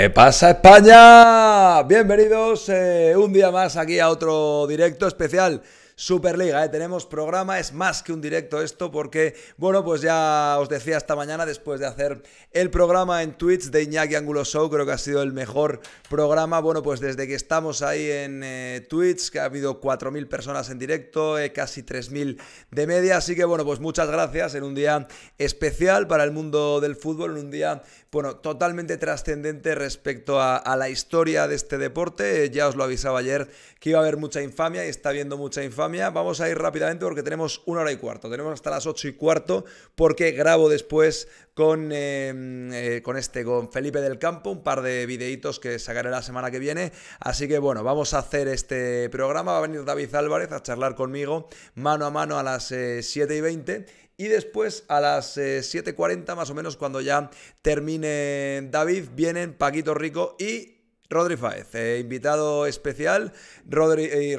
¿Qué pasa España? Bienvenidos eh, un día más aquí a otro directo especial Superliga. ¿eh? Tenemos programa, es más que un directo esto porque, bueno, pues ya os decía esta mañana después de hacer el programa en Twitch de Iñaki Angulo Show, creo que ha sido el mejor programa, bueno, pues desde que estamos ahí en eh, Twitch, que ha habido 4.000 personas en directo, eh, casi 3.000 de media, así que bueno, pues muchas gracias en un día especial para el mundo del fútbol, en un día, bueno, totalmente trascendente respecto a, a la historia de este deporte, ya os lo avisaba ayer que iba a haber mucha infamia y está habiendo mucha infamia vamos a ir rápidamente porque tenemos una hora y cuarto. Tenemos hasta las ocho y cuarto porque grabo después con, eh, eh, con este, con Felipe del Campo, un par de videitos que sacaré la semana que viene. Así que bueno, vamos a hacer este programa. Va a venir David Álvarez a charlar conmigo mano a mano a las 7 eh, y 20 y después a las y 7.40 más o menos cuando ya termine David, vienen Paquito Rico y Rodri Faez, eh, invitado especial, Rodri, eh,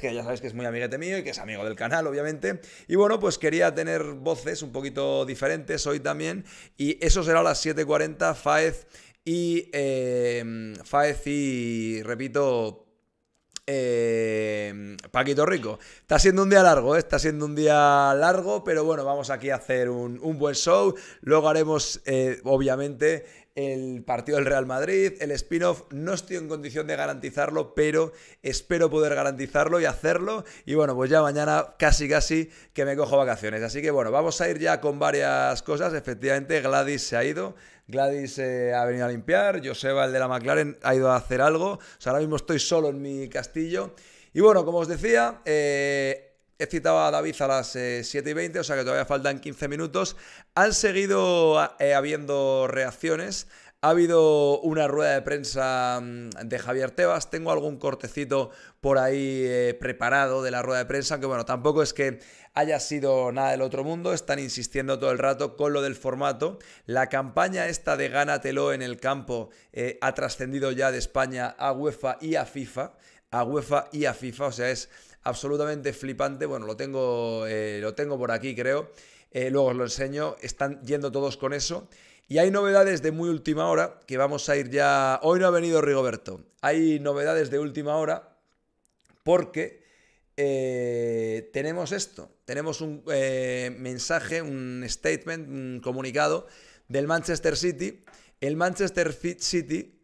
que ya sabéis que es muy amiguete mío y que es amigo del canal, obviamente. Y bueno, pues quería tener voces un poquito diferentes hoy también. Y eso será a las 7.40, Faez y... Eh, y... repito... Em, Paquito Rico. Está siendo un día largo, eh, está siendo un día largo, pero bueno, vamos aquí a hacer un, buen show. Luego haremos, obviamente, el partido del Real Madrid, el spin-off, no estoy en condición de garantizarlo, pero espero poder garantizarlo y hacerlo. Y bueno, pues ya mañana casi casi que me cojo vacaciones. Así que bueno, vamos a ir ya con varias cosas. Efectivamente, Gladys se ha ido. Gladys eh, ha venido a limpiar, Joseba, el de la McLaren, ha ido a hacer algo. ahora mismo estoy solo en mi castillo. Y bueno, como os decía, eh, He citado a David a las 7 eh, y 20, o sea que todavía faltan 15 minutos. Han seguido ah, eh, habiendo reacciones. Ha habido una rueda de prensa mm, de Javier Tebas. Tengo algún cortecito por ahí eh, preparado de la rueda de prensa, aunque bueno, tampoco es que haya sido nada del otro mundo. Están insistiendo todo el rato con lo del formato. La campaña esta de gánatelo en el campo ha trascendido ya de España a UEFA y a FIFA. A UEFA y a FIFA, o sea, es absolutamente flipante. Bueno, lo tengo, eh, lo tengo por aquí, creo. Eh, luego os lo enseño. Están yendo todos con eso. Y hay novedades de muy última hora que vamos a ir ya. Hoy no ha venido Rigoberto. Hay novedades de última hora porque eh, tenemos esto. Tenemos un mensaje, un statement, un comunicado del Manchester City. El Manchester City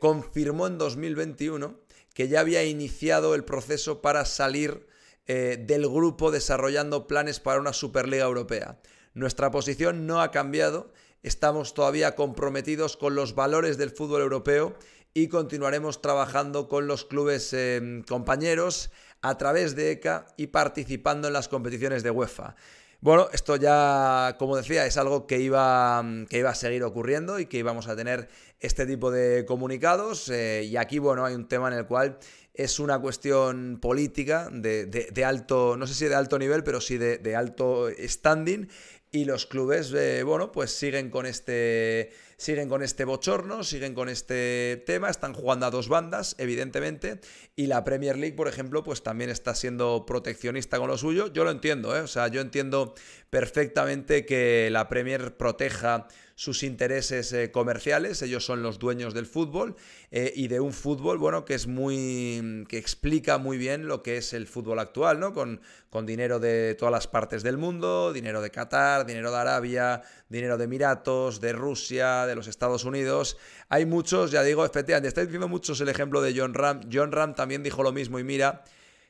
confirmó en 2021 que ya había iniciado el proceso para salir eh, del grupo desarrollando planes para una Superliga Europea. Nuestra posición no ha cambiado, estamos todavía comprometidos con los valores del fútbol europeo y continuaremos trabajando con los clubes eh, compañeros a través de ECA y participando en las competiciones de UEFA. Bueno, esto ya, como decía, es algo que iba, que iba a seguir ocurriendo y que íbamos a tener este tipo de comunicados. Eh, y aquí, bueno, hay un tema en el cual es una cuestión política de, alto, no sé si de alto nivel, pero sí de, alto standing. Y los clubes, eh, bueno, pues siguen con este. Siguen con este bochorno, siguen con este tema, están jugando a dos bandas, evidentemente. Y la Premier League, por ejemplo, pues también está siendo proteccionista con lo suyo. Yo lo entiendo, ¿eh? O sea, yo entiendo perfectamente que la Premier proteja sus intereses eh, comerciales, ellos son los dueños del fútbol eh, y de un fútbol, bueno, que es muy, que explica muy bien lo que es el fútbol actual, ¿no? Con, con dinero de todas las partes del mundo, dinero de Qatar, dinero de Arabia, dinero de Emiratos, de Rusia, de los Estados Unidos. Hay muchos, ya digo, efectivamente, estáis viendo muchos el ejemplo de John Ram. John Ram también dijo lo mismo y mira,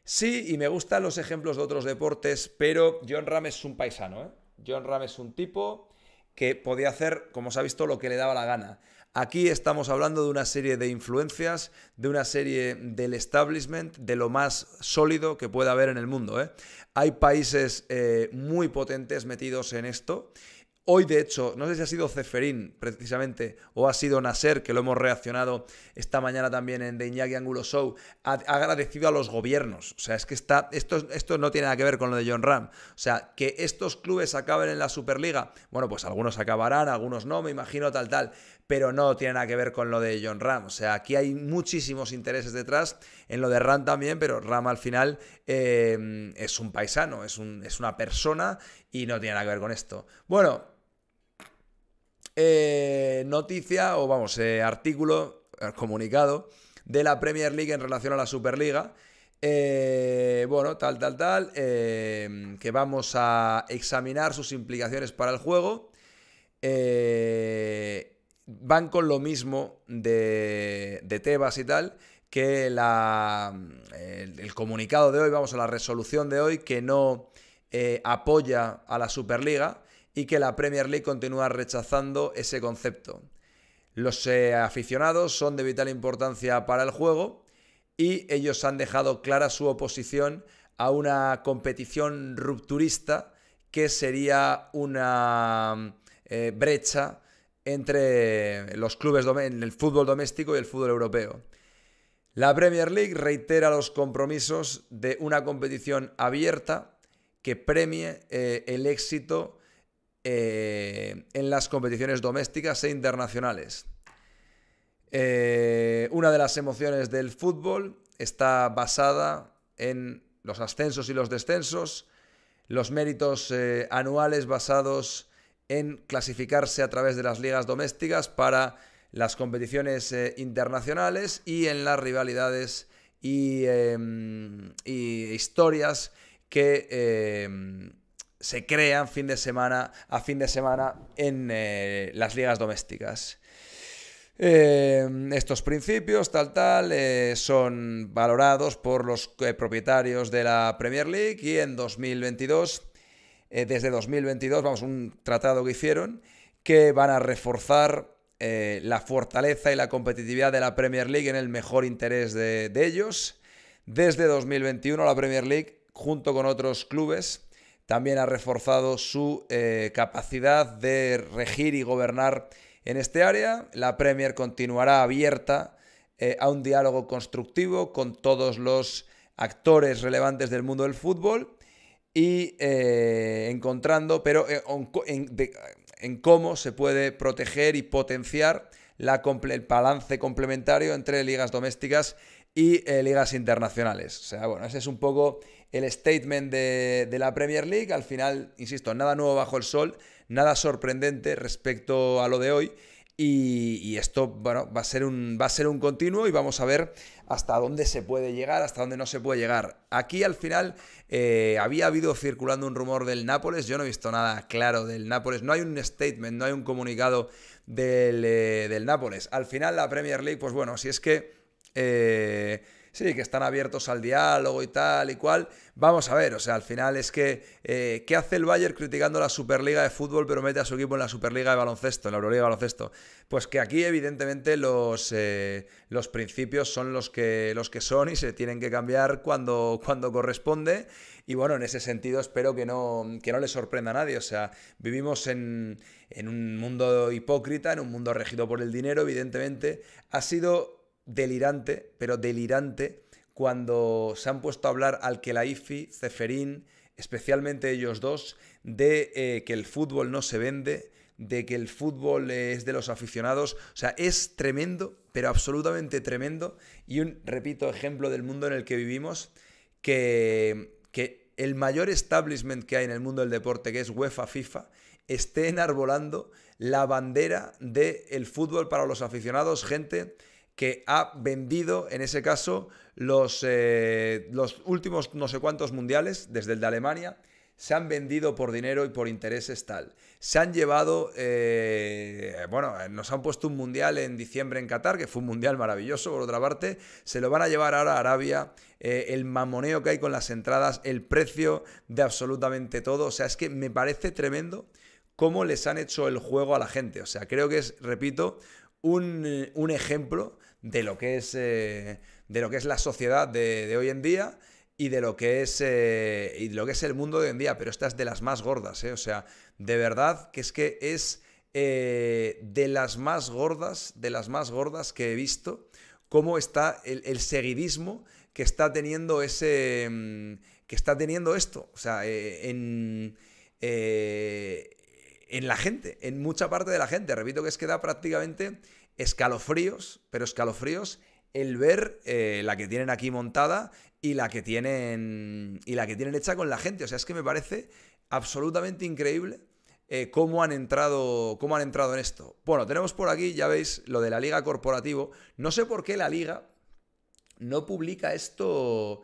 sí, y me gustan los ejemplos de otros deportes, pero John Ram es un paisano, ¿eh? John Ram es un tipo que podía hacer, como se ha visto, lo que le daba la gana. Aquí estamos hablando de una serie de influencias, de una serie del establishment, de lo más sólido que pueda haber en el mundo. ¿eh? Hay países eh, muy potentes metidos en esto Hoy, de hecho, no sé si ha sido Ceferín precisamente o ha sido Nasser, que lo hemos reaccionado esta mañana también en The Iñaki Angulo Show, ha agradecido a los gobiernos. O sea, es que está, esto, esto no tiene nada que ver con lo de John Ram. O sea, que estos clubes acaben en la Superliga, bueno, pues algunos acabarán, algunos no, me imagino tal, tal, pero no tiene nada que ver con lo de John Ram. O sea, aquí hay muchísimos intereses detrás, en lo de Ram también, pero Ram al final eh, es un paisano, es, un, es una persona y no tiene nada que ver con esto. Bueno, eh, noticia, o vamos, eh, artículo, eh, comunicado de la Premier League en relación a la Superliga. bueno, tal, tal, tal, que vamos a examinar sus implicaciones para el juego. van con lo mismo de, de Tebas y tal que la, el, comunicado de hoy, vamos a la resolución de hoy, que no apoya a la Superliga, y que la Premier League continúa rechazando ese concepto. Los eh, aficionados son de vital importancia para el juego y ellos han dejado clara su oposición a una competición rupturista que sería una eh, brecha entre los clubes el fútbol doméstico y el fútbol europeo. La Premier League reitera los compromisos de una competición abierta que premie eh, el éxito eh, en las competiciones domésticas e internacionales. Eh, una de las emociones del fútbol está basada en los ascensos y los descensos, los méritos eh, anuales basados en clasificarse a través de las ligas domésticas para las competiciones internacionales y en las rivalidades y, em, y historias que em, se crean fin de semana a fin de semana en eh, las ligas domésticas. Eh, estos principios, tal, tal, eh, son valorados por los propietarios de la Premier League y en 2022, desde 2022, vamos, un tratado que hicieron que van a reforzar la fortaleza y la competitividad de la Premier League en el mejor interés de, de ellos. Desde 2021 la Premier League, junto con otros clubes, también ha reforzado su eh, capacidad de regir y gobernar en este área. La Premier continuará abierta eh, a un diálogo constructivo con todos los actores relevantes del mundo del fútbol y eh, encontrando, pero en, cómo se puede proteger y potenciar el balance complementario entre ligas domésticas y ligas internacionales. O sea, bueno, ese es un poco el statement de, la Premier League. Al final, insisto, nada nuevo bajo el sol, nada sorprendente respecto a lo de hoy. Y, esto bueno, va, a ser un, va a ser un continuo y vamos a ver hasta dónde se puede llegar, hasta dónde no se puede llegar. Aquí al final eh, había habido circulando un rumor del Nápoles, yo no he visto nada claro del Nápoles, no hay un statement, no hay un comunicado del, eh, Nápoles. Al final la Premier League, pues bueno, si es que... Eh, sí, que están abiertos al diálogo y tal y cual. Vamos a ver, o sea, al final es que, eh, ¿qué hace el Bayern criticando la Superliga de fútbol pero mete a su equipo en la Superliga de baloncesto, en la Euroliga de baloncesto? Pues que aquí evidentemente los, eh, los principios son los que, los que son y se tienen que cambiar cuando, cuando corresponde. Y bueno, en ese sentido espero que no, no le sorprenda a nadie. O sea, vivimos en, en un mundo hipócrita, en un mundo regido por el dinero, evidentemente. Ha sido delirante, pero delirante, cuando se han puesto a hablar al que la IFI, Ceferín, especialmente ellos dos, de eh, que el fútbol no se vende, de que el fútbol es de los aficionados. O sea, es tremendo, pero absolutamente tremendo. Y un, repito, ejemplo del mundo en el que vivimos, que, que el mayor establishment que hay en el mundo del deporte, que es UEFA, FIFA, esté enarbolando la bandera del fútbol para los aficionados, gente que ha vendido, en ese caso, los, eh, los últimos no sé cuántos mundiales, desde el de Alemania, se han vendido por dinero y por intereses tal. Se han llevado, eh, bueno, eh, nos han puesto un mundial en diciembre en Qatar, que fue un mundial maravilloso, por otra parte, se lo van a llevar ahora a Arabia, el mamoneo que hay con las entradas, el precio de absolutamente todo, o sea, es que me parece tremendo cómo les han hecho el juego a la gente, o sea, creo que es, repito, un, un ejemplo de lo que es, eh, de lo que es la sociedad de, hoy en día y de lo que es eh, y lo que es el mundo de hoy en día, pero esta es de las más gordas, ¿eh? o sea, de verdad que es que es de las más gordas, de las más gordas que he visto, cómo está el, seguidismo que está teniendo ese mm, que está teniendo esto, o sea, en en la gente, en mucha parte de la gente, repito que es que da prácticamente escalofríos, pero escalofríos el ver eh, la que tienen aquí montada y la que tienen y la que tienen hecha con la gente. O sea, es que me parece absolutamente increíble eh, cómo, han entrado, cómo han entrado en esto. Bueno, tenemos por aquí, ya veis, lo de la liga corporativo. No sé por qué la liga no publica esto.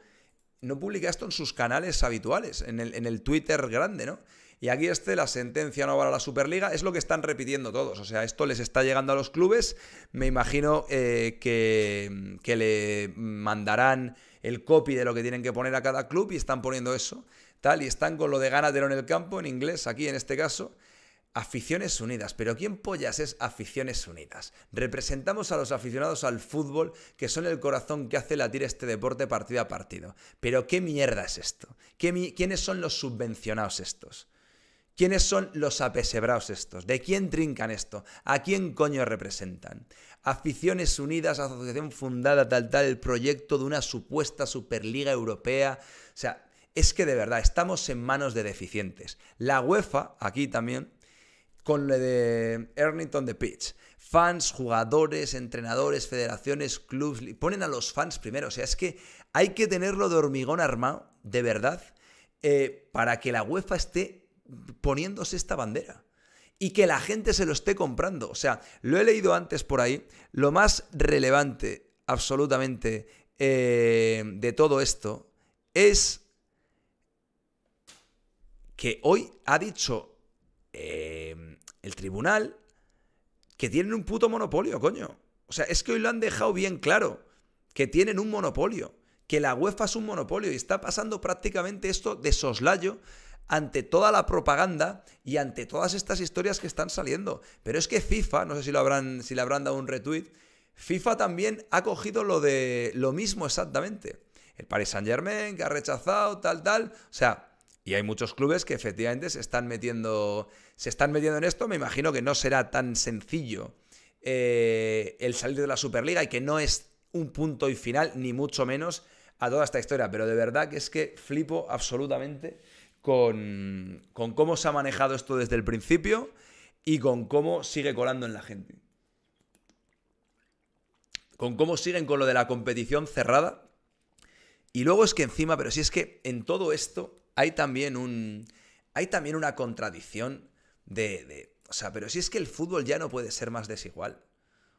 No publica esto en sus canales habituales, en el Twitter grande, ¿no? Y aquí este, la sentencia no para la Superliga, es lo que están repitiendo todos. O sea, esto les está llegando a los clubes. Me imagino eh, que, le mandarán el copy de lo que tienen que poner a cada club y están poniendo eso. Tal, y están con lo de ganadero en el campo, en inglés, aquí en este caso. Aficiones Unidas, pero ¿quién pollas es Aficiones Unidas? Representamos a los aficionados al fútbol que son el corazón que hace latir este deporte partido a partido. Pero ¿qué mierda es esto? ¿Quiénes son los subvencionados estos? ¿Quiénes son los apesebrados estos? ¿De quién trincan esto? ¿A quién coño representan? Aficiones Unidas, asociación fundada, tal, tal, el proyecto de una supuesta Superliga Europea. O sea, es que de verdad estamos en manos de deficientes. La UEFA, aquí también, con lo de Ernington de the Pitch. Fans, jugadores, entrenadores, federaciones, clubs, ponen a los fans primero. O sea, es que hay que tenerlo de hormigón armado, de verdad, eh, para que la UEFA esté poniéndose esta bandera y que la gente se lo esté comprando. O sea, lo he leído antes por ahí, lo más relevante absolutamente eh, de todo esto es que hoy ha dicho eh, el tribunal que tienen un puto monopolio, coño. O sea, es que hoy lo han dejado bien claro, que tienen un monopolio, que la UEFA es un monopolio y está pasando prácticamente esto de soslayo ante toda la propaganda y ante todas estas historias que están saliendo. Pero es que FIFA, no sé si, lo habrán, si le habrán dado un retweet, FIFA también ha cogido lo de lo mismo exactamente. El Paris Saint Germain que ha rechazado, tal, tal. O sea, y hay muchos clubes que efectivamente se están metiendo, se están metiendo en esto. Me imagino que no será tan sencillo eh, el salir de la Superliga y que no es un punto y final, ni mucho menos, a toda esta historia. Pero de verdad que es que flipo absolutamente con, con cómo se ha manejado esto desde el principio y con cómo sigue colando en la gente. Con cómo siguen con lo de la competición cerrada. Y luego es que encima, pero si es que en todo esto hay también un. Hay también una contradicción de, O sea, pero si es que el fútbol ya no puede ser más desigual.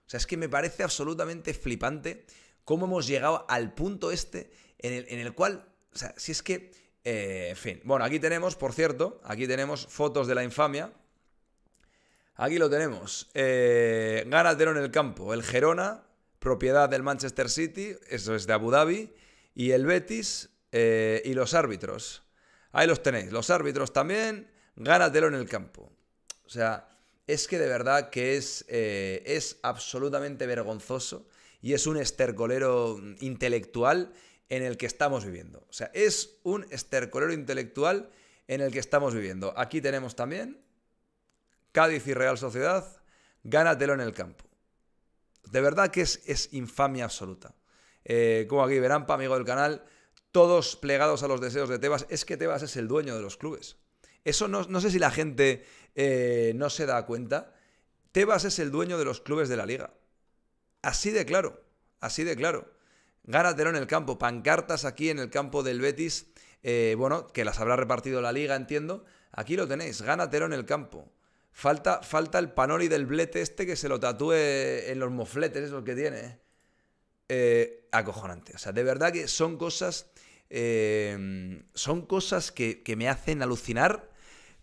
O sea, es que me parece absolutamente flipante cómo hemos llegado al punto este en el, en el cual. O sea, si es que en eh, fin, bueno, aquí tenemos, por cierto, aquí tenemos fotos de la infamia. Aquí lo tenemos. Eh, en el campo. El Gerona, propiedad del Manchester City, eso es de Abu Dhabi. Y el Betis eh, y los árbitros. Ahí los tenéis. Los árbitros también. gánatelo en el campo. O sea, es que de verdad que es, eh, es absolutamente vergonzoso y es un estercolero intelectual en el que estamos viviendo. O sea, es un estercolero intelectual en el que estamos viviendo. Aquí tenemos también Cádiz y Real Sociedad, gánatelo en el campo. De verdad que es, infamia absoluta. Eh, como aquí verán, amigo del canal, todos plegados a los deseos de Tebas, es que Tebas es el dueño de los clubes. Eso no, sé si la gente eh, no se da cuenta. Tebas es el dueño de los clubes de la liga. Así de claro, así de claro. Gánatelo en el campo, pancartas aquí en el campo del Betis, eh, bueno, que las habrá repartido la liga, entiendo. Aquí lo tenéis, gánatelo en el campo. Falta, falta el panoli del blete este que se lo tatúe en los mofletes, lo que tiene. Eh. Eh, acojonante. O sea, de verdad que son cosas. son cosas que, que me hacen alucinar,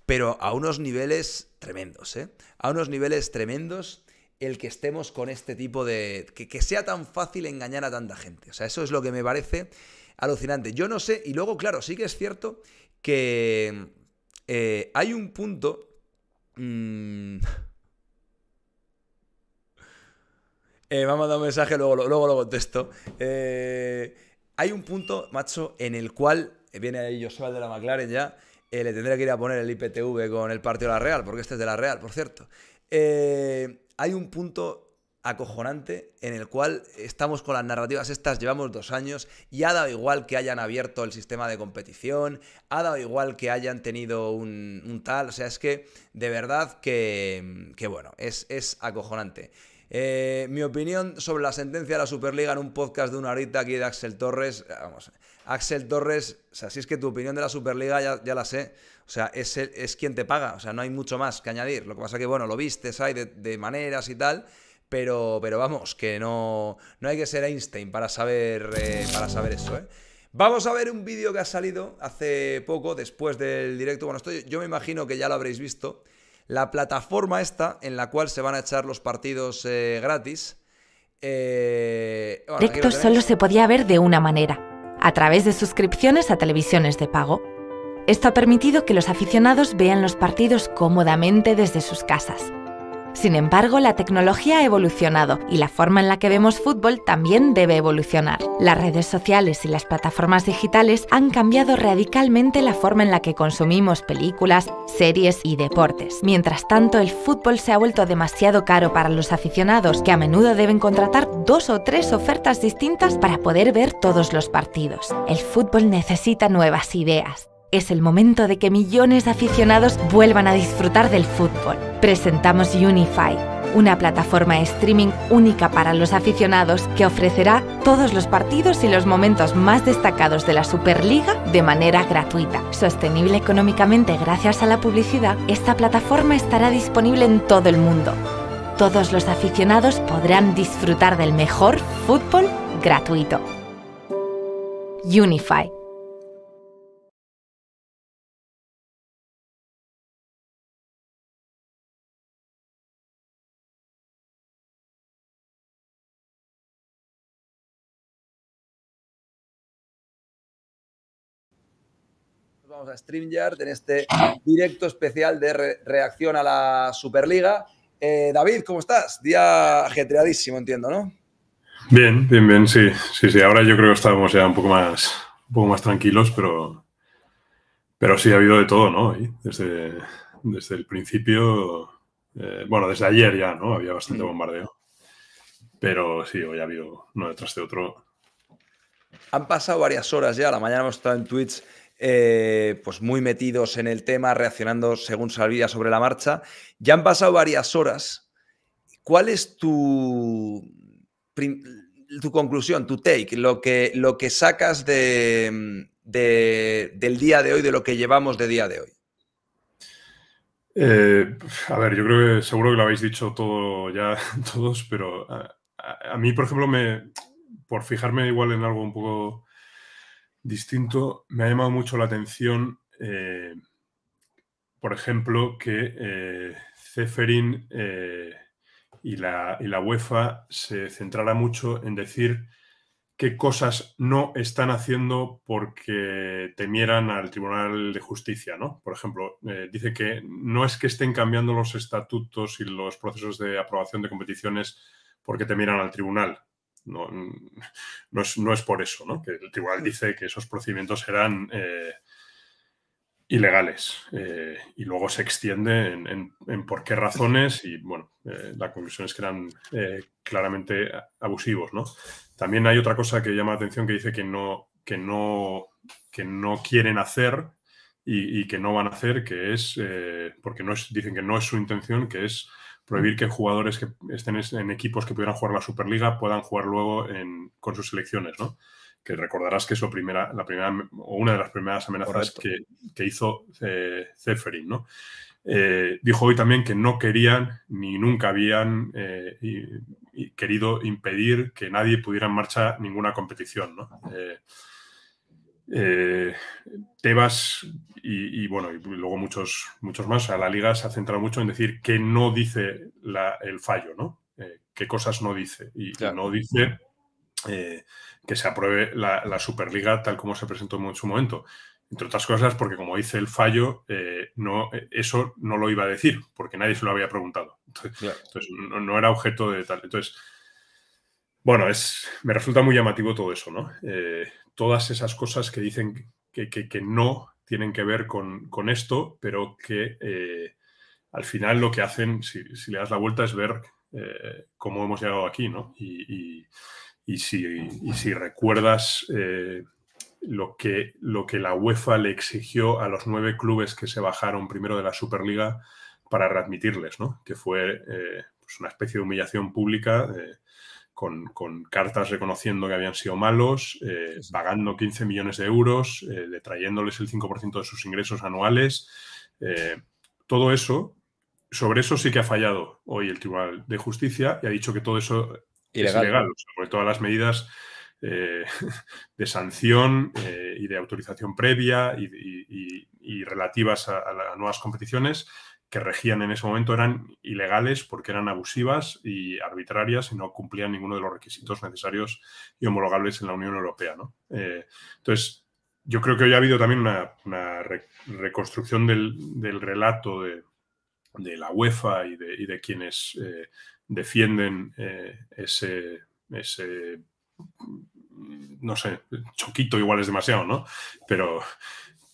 pero a unos niveles tremendos, ¿eh? A unos niveles tremendos el que estemos con este tipo de... Que, sea tan fácil engañar a tanta gente. O sea, eso es lo que me parece alucinante. Yo no sé, y luego, claro, sí que es cierto que eh, hay un punto... Mm, eh, me ha mandado un mensaje, luego, luego lo contesto. Eh, hay un punto, macho, en el cual... Viene ahí Joshua de la McLaren ya. le tendría que ir a poner el IPTV con el partido de la Real, porque este es de la Real, por cierto. Eh, hay un punto acojonante en el cual estamos con las narrativas estas, llevamos dos años y ha dado igual que hayan abierto el sistema de competición, ha dado igual que hayan tenido un, tal, o sea, es que de verdad que, que bueno, es, acojonante. Eh, mi opinión sobre la sentencia de la Superliga en un podcast de una horita aquí de Axel Torres, vamos, Axel Torres, o sea, si es que tu opinión de la Superliga ya, la sé, o sea, es, es quien te paga, o sea, no hay mucho más que añadir. Lo que pasa que, bueno, lo vistes hay de, maneras y tal, pero, pero vamos, que no, no hay que ser Einstein para saber, eh, para saber eso, ¿eh? Vamos a ver un vídeo que ha salido hace poco, después del directo. Bueno, esto yo me imagino que ya lo habréis visto. La plataforma esta en la cual se van a echar los partidos eh, gratis. Eh, solo se podía ver de una manera a través de suscripciones a televisiones de pago. Esto ha permitido que los aficionados vean los partidos cómodamente desde sus casas. Sin embargo, la tecnología ha evolucionado y la forma en la que vemos fútbol también debe evolucionar. Las redes sociales y las plataformas digitales han cambiado radicalmente la forma en la que consumimos películas, series y deportes. Mientras tanto, el fútbol se ha vuelto demasiado caro para los aficionados, que a menudo deben contratar dos o tres ofertas distintas para poder ver todos los partidos. El fútbol necesita nuevas ideas es el momento de que millones de aficionados vuelvan a disfrutar del fútbol. Presentamos Unify, una plataforma de streaming única para los aficionados que ofrecerá todos los partidos y los momentos más destacados de la Superliga de manera gratuita. Sostenible económicamente gracias a la publicidad, esta plataforma estará disponible en todo el mundo. Todos los aficionados podrán disfrutar del mejor fútbol gratuito. Unify a StreamYard en este directo especial de reacción a la Superliga. Eh, David, ¿cómo estás? Día ajetreadísimo, entiendo, ¿no? Bien, bien, bien, sí. Sí, sí, ahora yo creo que estábamos ya un poco más, poco más tranquilos, pero, pero sí ha habido de todo, ¿no? desde, desde el principio, eh, bueno, desde ayer ya, ¿no? Había bastante mm. bombardeo. Pero sí, hoy ha habido uno detrás de otro. Han pasado varias horas ya. la mañana hemos estado en Twitch eh, pues muy metidos en el tema, reaccionando según salía sobre la marcha. Ya han pasado varias horas. ¿Cuál es tu, tu conclusión, tu take, lo que, lo que sacas de, del día de hoy, de lo que llevamos de día de hoy? Eh, a ver, yo creo que seguro que lo habéis dicho todo ya todos, pero eh, a, a mí, por ejemplo, me, por fijarme igual en algo un poco distinto, me ha llamado mucho la atención, eh, por ejemplo, que eh, eh y, la, UEFA se centrara mucho en decir qué cosas no están haciendo porque temieran al Tribunal de Justicia, ¿no? Por ejemplo, eh, dice que no es que estén cambiando los estatutos y los procesos de aprobación de competiciones porque temieran al tribunal, no, mm, no, es, por eso, ¿no? Que el tribunal mm. dice que esos procedimientos eran eh, ilegales eh, y luego se extiende en, por qué razones y, bueno, eh, la conclusión es que eran claramente abusivos, ¿no? También hay otra cosa que llama la atención que dice que no, que no, que no quieren hacer y, que no van a hacer, que es, porque no dicen que no es su intención, que es prohibir que jugadores que estén en equipos que pudieran jugar la Superliga puedan jugar luego con sus selecciones, ¿no? Que recordarás que es primera, la primera, o una de las primeras amenazas que, hizo eh, ¿no? Eh, dijo hoy también que no querían ni nunca habían eh, querido impedir que nadie pudiera en marcha ninguna competición. ¿no? Eh, eh, Tebas y, bueno, y luego muchos, muchos más. a la liga se ha centrado mucho en decir qué no dice el fallo, ¿no? Eh, qué cosas no dice. Y no dice eh, que se apruebe la, Superliga tal como se presentó en su momento. Entre otras cosas, porque como dice el fallo, no, eso no lo iba a decir, porque nadie se lo había preguntado. Entonces, no, era objeto de tal. Entonces, bueno, es, me resulta muy llamativo todo eso, ¿no? todas esas cosas que dicen que, que, no tienen que ver con, esto, pero que eh, al final lo que hacen, si, le das la vuelta, es ver eh, cómo hemos llegado aquí, ¿no? Y, si, recuerdas eh, lo, que, lo que la UEFA le exigió a los nueve clubes que se bajaron primero de la Superliga para readmitirles, ¿no? Que fue pues una especie de humillación pública con, cartas reconociendo que habían sido malos, eh, pagando 15 millones de euros, eh, detrayéndoles el 5% de sus ingresos anuales. Eh, todo eso, sobre eso sí que ha fallado hoy el Tribunal de Justicia y ha dicho que todo eso es ilegal, sobre todas las medidas de sanción y de autorización previa y, relativas a, a, las nuevas competiciones que regían en ese momento eran ilegales porque eran abusivas y arbitrarias y no cumplían ninguno de los requisitos necesarios y homologables en la Unión Europea. Eh, entonces, yo creo que hoy ha habido también una, reconstrucción del, relato de, la UEFA y de, quienes eh, defienden eh, ese, ese, no sé, choquito igual es demasiado, ¿no? Pero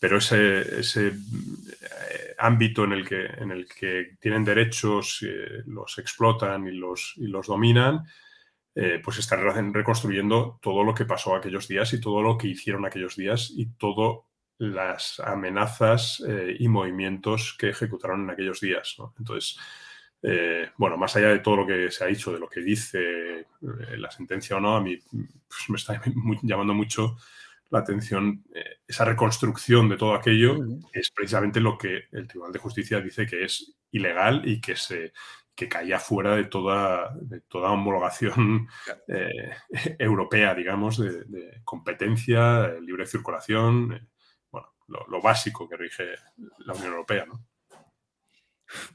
pero ese, ese eh, ámbito en el, que, en el que tienen derechos, eh, los explotan y los, y los dominan, eh, pues están reconstruyendo todo lo que pasó aquellos días y todo lo que hicieron aquellos días y todas las amenazas y movimientos que ejecutaron en aquellos días. Entonces, bueno, más allá de todo lo que se ha dicho, de lo que dice la sentencia o no, a mí pues, me está llamando mucho la atención eh, esa reconstrucción de todo aquello, es precisamente lo que el Tribunal de Justicia dice que es ilegal y que se caía fuera de toda, toda homologación eh, europea, digamos, de, competencia, eh, libre circulación, bueno, lo, básico que rige la Unión Europea,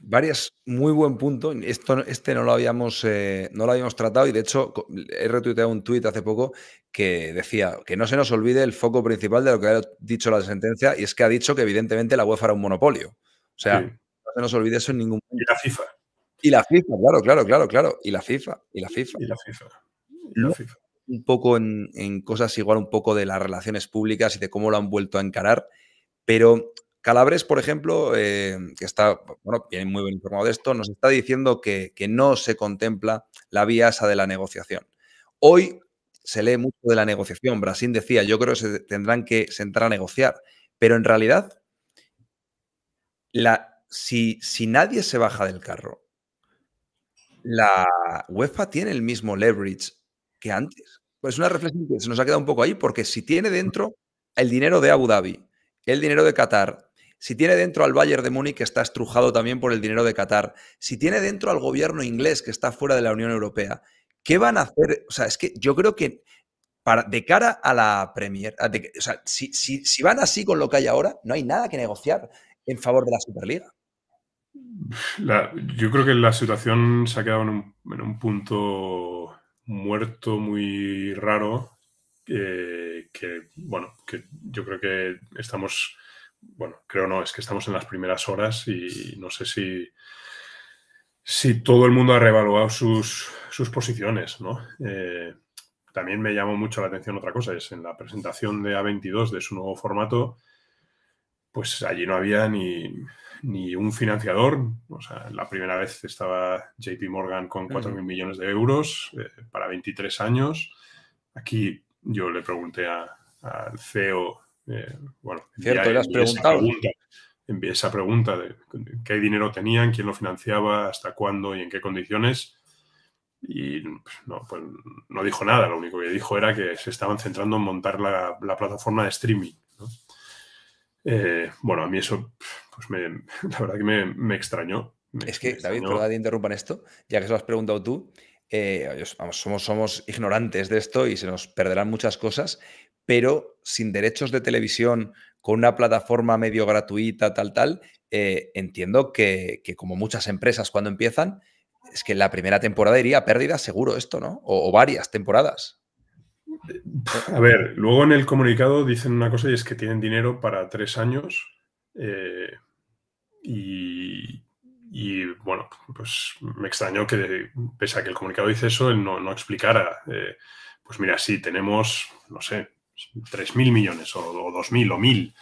Varias, muy buen punto. Esto, este no lo, habíamos, no lo habíamos tratado y de hecho he retuiteado un tuit hace poco que decía que no se nos olvide el foco principal de lo que ha dicho la sentencia y es que ha dicho que evidentemente la UEFA era un monopolio. O sea, no se nos olvide eso en ningún momento. Y la FIFA. Y la FIFA, claro, claro, claro, claro. Y la FIFA, y la FIFA. Y la FIFA. Un poco en, cosas igual un poco de las relaciones públicas y de cómo lo han vuelto a encarar, pero Calabres, por ejemplo, eh, que está bueno, viene muy bien informado de esto, nos está diciendo que, que no se contempla la vía esa de la negociación. Hoy se lee mucho de la negociación. Brasil decía, yo creo que se tendrán que sentar a negociar. Pero en realidad, la, si, si nadie se baja del carro, la UEFA tiene el mismo leverage que antes. Pues es una reflexión que se nos ha quedado un poco ahí, porque si tiene dentro el dinero de Abu Dhabi, el dinero de Qatar, si tiene dentro al Bayern de Múnich que está estrujado también por el dinero de Qatar, si tiene dentro al gobierno inglés que está fuera de la Unión Europea, ¿Qué van a hacer? O sea, es que yo creo que para, de cara a la Premier, o sea, si, van así con lo que hay ahora, no hay nada que negociar en favor de la Superliga. yo creo que la situación se ha quedado en un, punto muerto muy raro eh, que, bueno, que yo creo que estamos, bueno, creo no, es que estamos en las primeras horas y no sé si si todo el mundo ha revaluado sus, posiciones, ¿no? Eh, también me llamó mucho la atención otra cosa, es en la presentación de A22 de su nuevo formato, pues allí no había ni, un financiador. O sea, la primera vez estaba JP Morgan con 4.000 millones de euros eh, para 23 años. Aquí yo le pregunté al CEO. Eh, Cierto, le has preguntado esa pregunta de qué dinero tenían, quién lo financiaba, hasta cuándo y en qué condiciones. Y pues, pues, no, dijo nada, lo único que dijo era que se estaban centrando en montar la, plataforma de streaming. Eh, bueno, a mí eso, pues la verdad que me, extrañó. es que, David, perdón que interrumpan esto, ya que se lo has preguntado tú, eh, somos ignorantes de esto y se nos perderán muchas cosas, pero sin derechos de televisión, con una plataforma medio gratuita, tal, tal, eh, entiendo que, como muchas empresas cuando empiezan, es que la primera temporada iría a pérdida seguro esto, ¿no? O, varias temporadas. A ver, luego en el comunicado dicen una cosa y es que tienen dinero para tres años eh, y, bueno, pues me extrañó que pese a que el comunicado dice eso, él no, explicara, eh, pues mira, sí, tenemos, no sé, 3.000 millones o, 2.000 o 1.000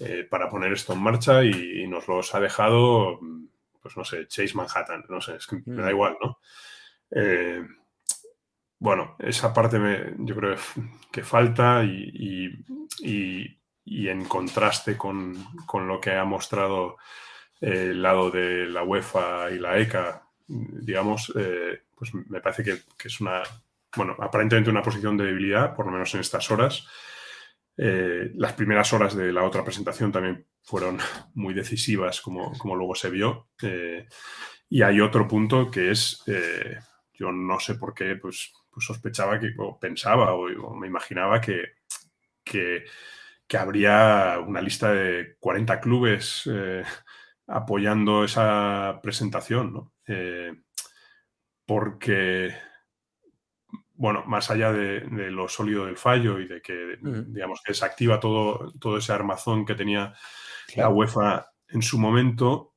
eh, para poner esto en marcha y, nos los ha dejado, pues no sé, Chase Manhattan, no sé, es que me da mm. igual, ¿no? Eh, bueno, esa parte me, yo creo que falta y, y, en contraste con, con, lo que ha mostrado eh, el lado de la UEFA y la ECA, digamos, pues me parece que es una bueno, aparentemente una posición de debilidad, por lo menos en estas horas. Eh, las primeras horas de la otra presentación también fueron muy decisivas, como, luego se vio. Eh, y hay otro punto que es, eh, yo no sé por qué, pues, pues sospechaba que, o pensaba, o, me imaginaba que, que, habría una lista de 40 clubes apoyando esa presentación, porque bueno, más allá de, lo sólido del fallo y de que, digamos, que desactiva todo, todo ese armazón que tenía la UEFA en su momento,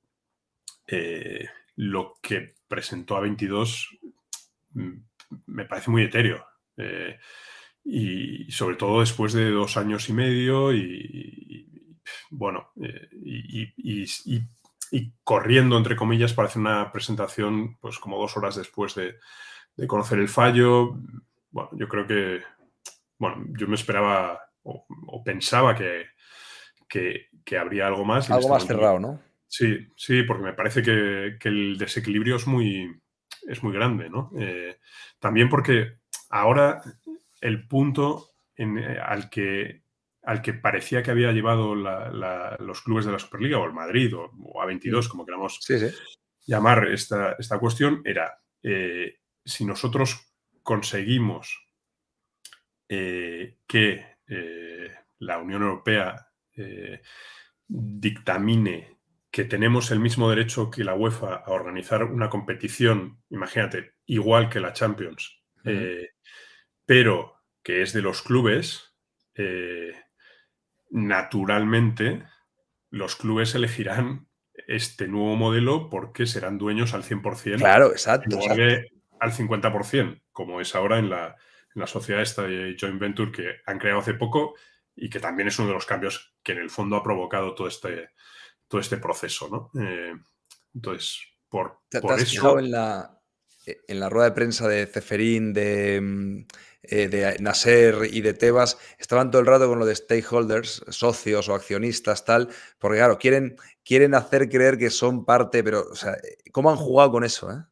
eh, lo que presentó a 22 mm, me parece muy etéreo. Eh, y sobre todo después de dos años y medio y, bueno, eh, y, y, corriendo, entre comillas, para hacer una presentación, pues como dos horas después de, de conocer el fallo. Bueno, yo creo que, bueno, yo me esperaba o, pensaba que, que, habría algo más. Algo este más cerrado, ¿no? Sí, sí, porque me parece que, el desequilibrio es muy, es muy grande, ¿no? Eh, también porque ahora el punto en, eh, al, que, al que parecía que había llevado los clubes de la Superliga o el Madrid o, A22, mm. como queramos llamar esta, esta cuestión, era eh, si nosotros conseguimos eh, que eh, la Unión Europea eh, dictamine que tenemos el mismo derecho que la UEFA a organizar una competición, imagínate, igual que la Champions, pero que es de los clubes, naturalmente los clubes elegirán este nuevo modelo porque serán dueños al 100%. Claro, exacto al 50%, como es ahora en la, en sociedad esta de joint venture que han creado hace poco y que también es uno de los cambios que en el fondo ha provocado todo este, todo este proceso, ¿no? Eh, entonces, por, has eso... En la, eh, en la rueda de prensa de Ceferín, de, mm, eh, de Nasser y de Tebas, estaban todo el rato con lo de stakeholders, socios o accionistas, tal, porque claro, quieren, quieren hacer creer que son parte, pero, o sea, ¿cómo han jugado con eso? Eh?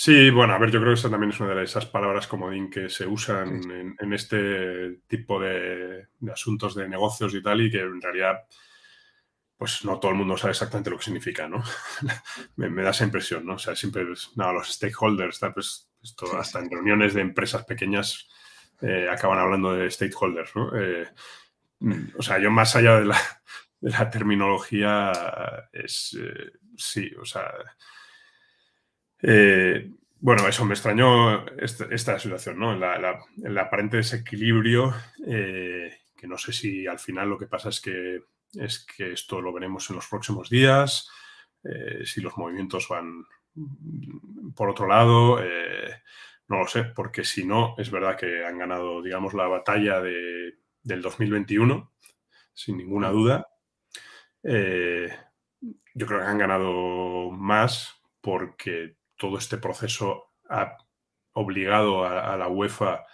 Sí, bueno, a ver, yo creo que esa también es una de esas palabras como DIN que se usan en, este tipo de, asuntos de negocios y tal, y que en realidad, pues no todo el mundo sabe exactamente lo que significa, ¿no? me, da esa impresión, ¿no? O sea, siempre, nada, los stakeholders, pues, hasta en reuniones de empresas pequeñas eh, acaban hablando de stakeholders, ¿no? Eh, mm. o sea, yo más allá de la, terminología, es, eh, sí, o sea eh, bueno, eso me extrañó esta, situación, ¿no? el aparente desequilibrio, eh, que no sé si al final lo que pasa es que, es que esto lo veremos en los próximos días, eh, si los movimientos van por otro lado, no lo sé, porque si no, es verdad que han ganado, digamos, la batalla del 2021, sin ninguna duda. yo creo que han ganado más porque todo este proceso ha obligado a, la UEFA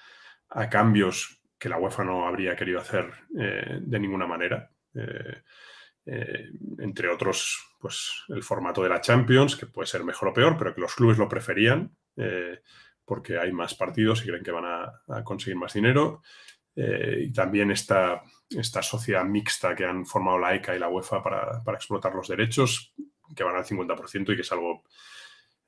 a cambios que la UEFA no habría querido hacer eh, de ninguna manera. Eh, eh, entre otros, pues el formato de la Champions, que puede ser mejor o peor, pero que los clubes lo preferían porque hay más partidos y creen que van a, conseguir más dinero. y también esta, esta, sociedad mixta que han formado la ECA y la UEFA para, para explotar los derechos, que van al 50% y que es algo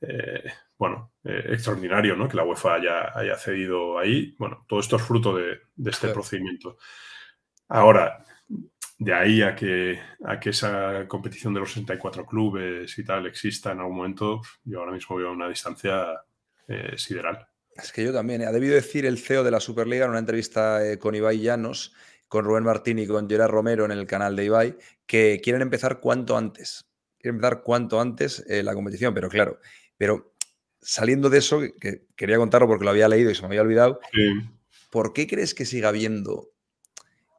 eh, bueno, eh, extraordinario, ¿no? Que la UEFA haya, cedido ahí. Bueno, todo esto es fruto de, este procedimiento. Ahora, de ahí a que, a que esa competición de los 64 clubes y tal exista en algún momento, yo ahora mismo veo una distancia eh, sideral. Es que yo también. Ha debido decir el CEO de la Superliga en una entrevista con Ibai Llanos, con Rubén Martín y con Gerard Romero en el canal de Ibai, que quieren empezar cuanto antes. Quieren empezar cuanto antes la competición, pero claro, pero saliendo de eso, que quería contarlo porque lo había leído y se me había olvidado, ¿por qué crees que siga habiendo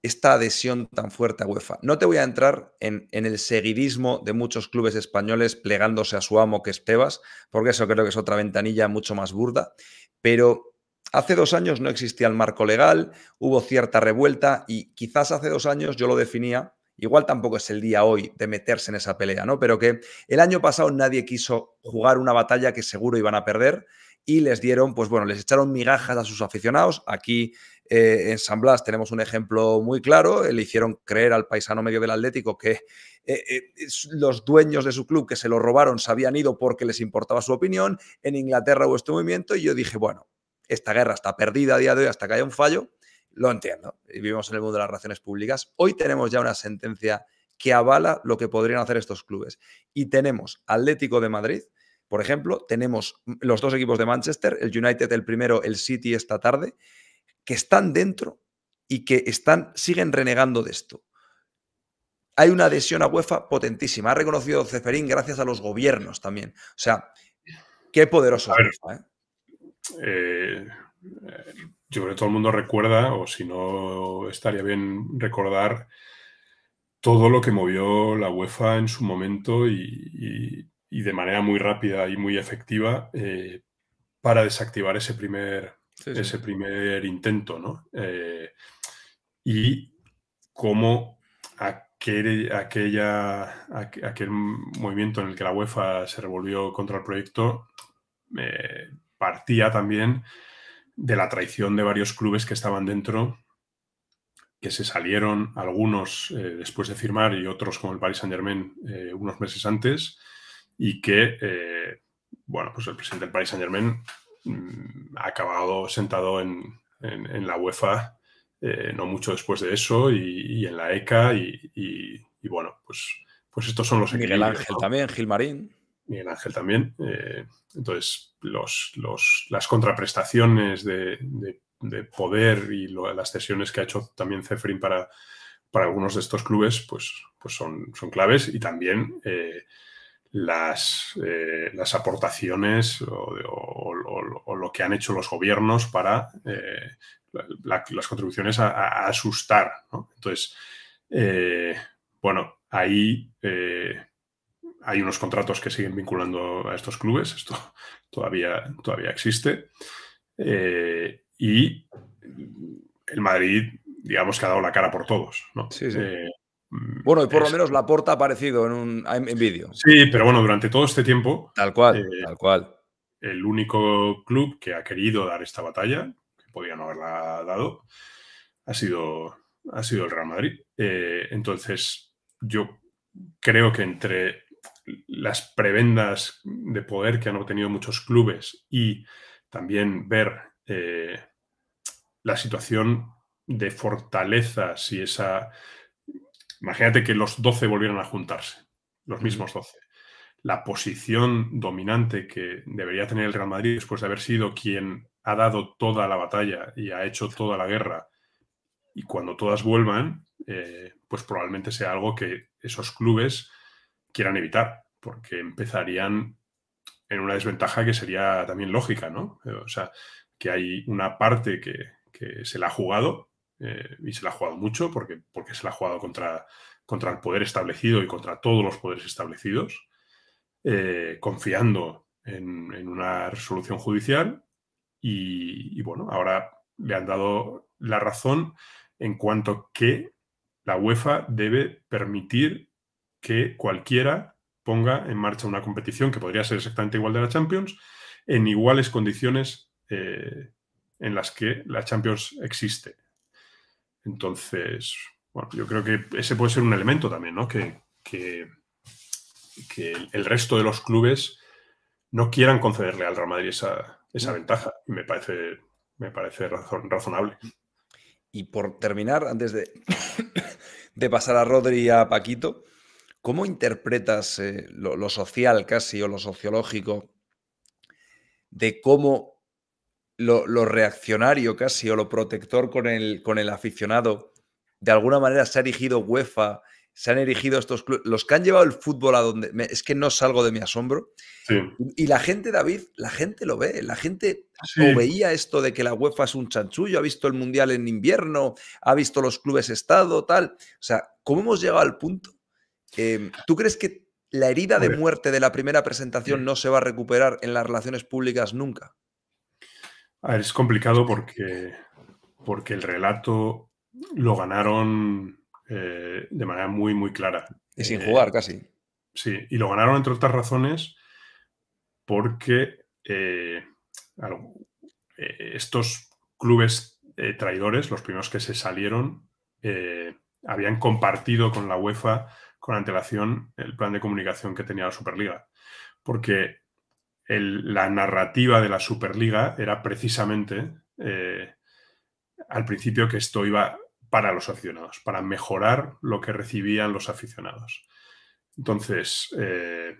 esta adhesión tan fuerte a UEFA? No te voy a entrar en, en, el seguidismo de muchos clubes españoles plegándose a su amo que es Tebas, porque eso creo que es otra ventanilla mucho más burda, pero hace dos años no existía el marco legal, hubo cierta revuelta y quizás hace dos años yo lo definía igual tampoco es el día hoy de meterse en esa pelea, ¿no? Pero que el año pasado nadie quiso jugar una batalla que seguro iban a perder y les dieron, pues bueno, les echaron migajas a sus aficionados. Aquí eh, en San Blas tenemos un ejemplo muy claro, eh, le hicieron creer al paisano medio del Atlético que eh, los dueños de su club que se lo robaron se habían ido porque les importaba su opinión, en Inglaterra hubo este movimiento y yo dije, bueno, esta guerra está perdida a día de hoy hasta que haya un fallo, lo entiendo. Y vivimos en el mundo de las relaciones públicas. Hoy tenemos ya una sentencia que avala lo que podrían hacer estos clubes. Y tenemos Atlético de Madrid, por ejemplo, tenemos los dos equipos de Manchester, el United el primero, el City esta tarde, que están dentro y que están, siguen renegando de esto. Hay una adhesión a UEFA potentísima. Ha reconocido Ceferín gracias a los gobiernos también. O sea, qué poderoso. es, ¿eh? Eh, yo creo que todo el mundo recuerda, o si no, estaría bien recordar todo lo que movió la UEFA en su momento y, de manera muy rápida y muy efectiva eh, para desactivar ese primer, Ese primer intento, eh, y cómo aquel, aquel movimiento en el que la UEFA se revolvió contra el proyecto eh, partía también de la traición de varios clubes que estaban dentro, que se salieron algunos eh, después de firmar y otros como el Paris Saint Germain eh, unos meses antes, y que, eh, bueno, pues el presidente del Paris Saint Germain mm, ha acabado sentado en, en, la UEFA no mucho después de eso y, en la ECA, y, y, bueno, pues, pues estos son los Miguel Ángel también, Gilmarín. Miguel Ángel también. Eh, entonces, los, las contraprestaciones de, poder y las cesiones que ha hecho también Zefrin para, para algunos de estos clubes, pues, pues son, son claves. Y también eh, las, eh, las, aportaciones o, lo que han hecho los gobiernos para las contribuciones a, asustar. Entonces, bueno, ahí hay unos contratos que siguen vinculando a estos clubes, esto todavía, todavía existe. Eh, y el Madrid, digamos que ha dado la cara por todos. Eh, mm, bueno, y por lo menos la porta ha aparecido en un vídeo. Sí, pero bueno, durante todo este tiempo. Tal cual, eh, tal cual. El único club que ha querido dar esta batalla, que podía no haberla dado, ha sido, ha sido el Real Madrid. entonces, yo creo que entre las prebendas de poder que han obtenido muchos clubes y también ver eh, la situación de fortaleza, si esa... Imagínate que los 12 volvieran a juntarse, los mismos 12. La posición dominante que debería tener el Real Madrid después de haber sido quien ha dado toda la batalla y ha hecho toda la guerra, y cuando todas vuelvan, eh, pues probablemente sea algo que esos clubes quieran evitar, porque empezarían en una desventaja que sería también lógica, ¿no? Eh, o sea, que hay una parte que, se la ha jugado eh, y se la ha jugado mucho porque, porque se la ha jugado contra, contra el poder establecido y contra todos los poderes establecidos, eh, confiando en, una resolución judicial y, y, bueno, ahora le han dado la razón en cuanto que la UEFA debe permitir que cualquiera ponga en marcha una competición que podría ser exactamente igual de la Champions, en iguales condiciones eh, en las que la Champions existe. Entonces, bueno, yo creo que ese puede ser un elemento también, ¿no? Que, que, el resto de los clubes no quieran concederle al Real Madrid esa, mm. ventaja. me parece, me parece razonable. Y por terminar, antes de, de pasar a Rodri y a Paquito, ¿Cómo interpretas eh, lo, social casi o lo sociológico de cómo lo, reaccionario casi o lo protector con el, con el aficionado de alguna manera se ha erigido UEFA, se han erigido estos clubes, los que han llevado el fútbol a donde es que no salgo de mi asombro. Y la gente, David, la gente lo ve, la gente veía esto de que la UEFA es un chanchullo, ha visto el Mundial en invierno, ha visto los clubes Estado, tal. O sea, ¿cómo hemos llegado al punto Em, ¿Tú crees que la herida de muerte de la primera presentación no se va a recuperar en las relaciones públicas nunca? A ver, es complicado porque, porque el relato lo ganaron eh, de manera muy, muy clara. Y sin eh, jugar, casi. Sí, y lo ganaron, entre otras razones, porque eh, estos clubes traidores, los primeros que se salieron, habían compartido con la UEFA con antelación el plan de comunicación que tenía la Superliga. Porque la narrativa de la Superliga era precisamente eh, al principio que esto iba para los aficionados, para mejorar lo que recibían los aficionados. Entonces, eh,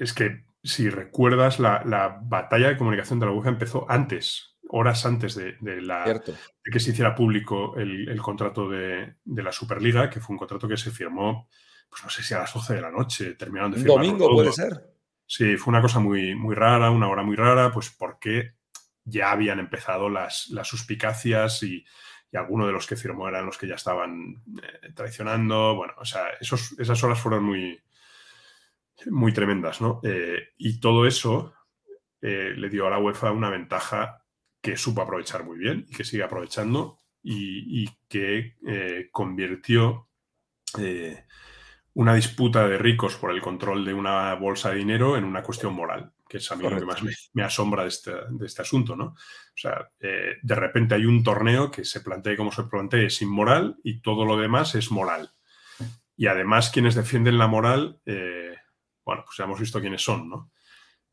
es que si recuerdas, la, batalla de comunicación de la UEFA empezó antes horas antes de, de que se hiciera público el, contrato de, la Superliga, que fue un contrato que se firmó, pues no sé si a las 12 de la noche, terminaron de firmar. Domingo puede ser. Sí, fue una cosa muy, muy rara, una hora muy rara, pues porque ya habían empezado las, las suspicacias y, algunos de los que firmó eran los que ya estaban eh, traicionando. Bueno, o sea, esas horas fueron muy, muy tremendas, ¿no? Eh, y todo eso eh, le dio a la UEFA una ventaja que supo aprovechar muy bien y que sigue aprovechando y, que eh, convirtió eh, una disputa de ricos por el control de una bolsa de dinero en una cuestión moral, que es a mí lo que más me, asombra de este, este asunto, O sea, eh, de repente hay un torneo que se plantea como se plantea es inmoral y todo lo demás es moral. Y además quienes defienden la moral, bueno, pues ya hemos visto quiénes son, ¿no?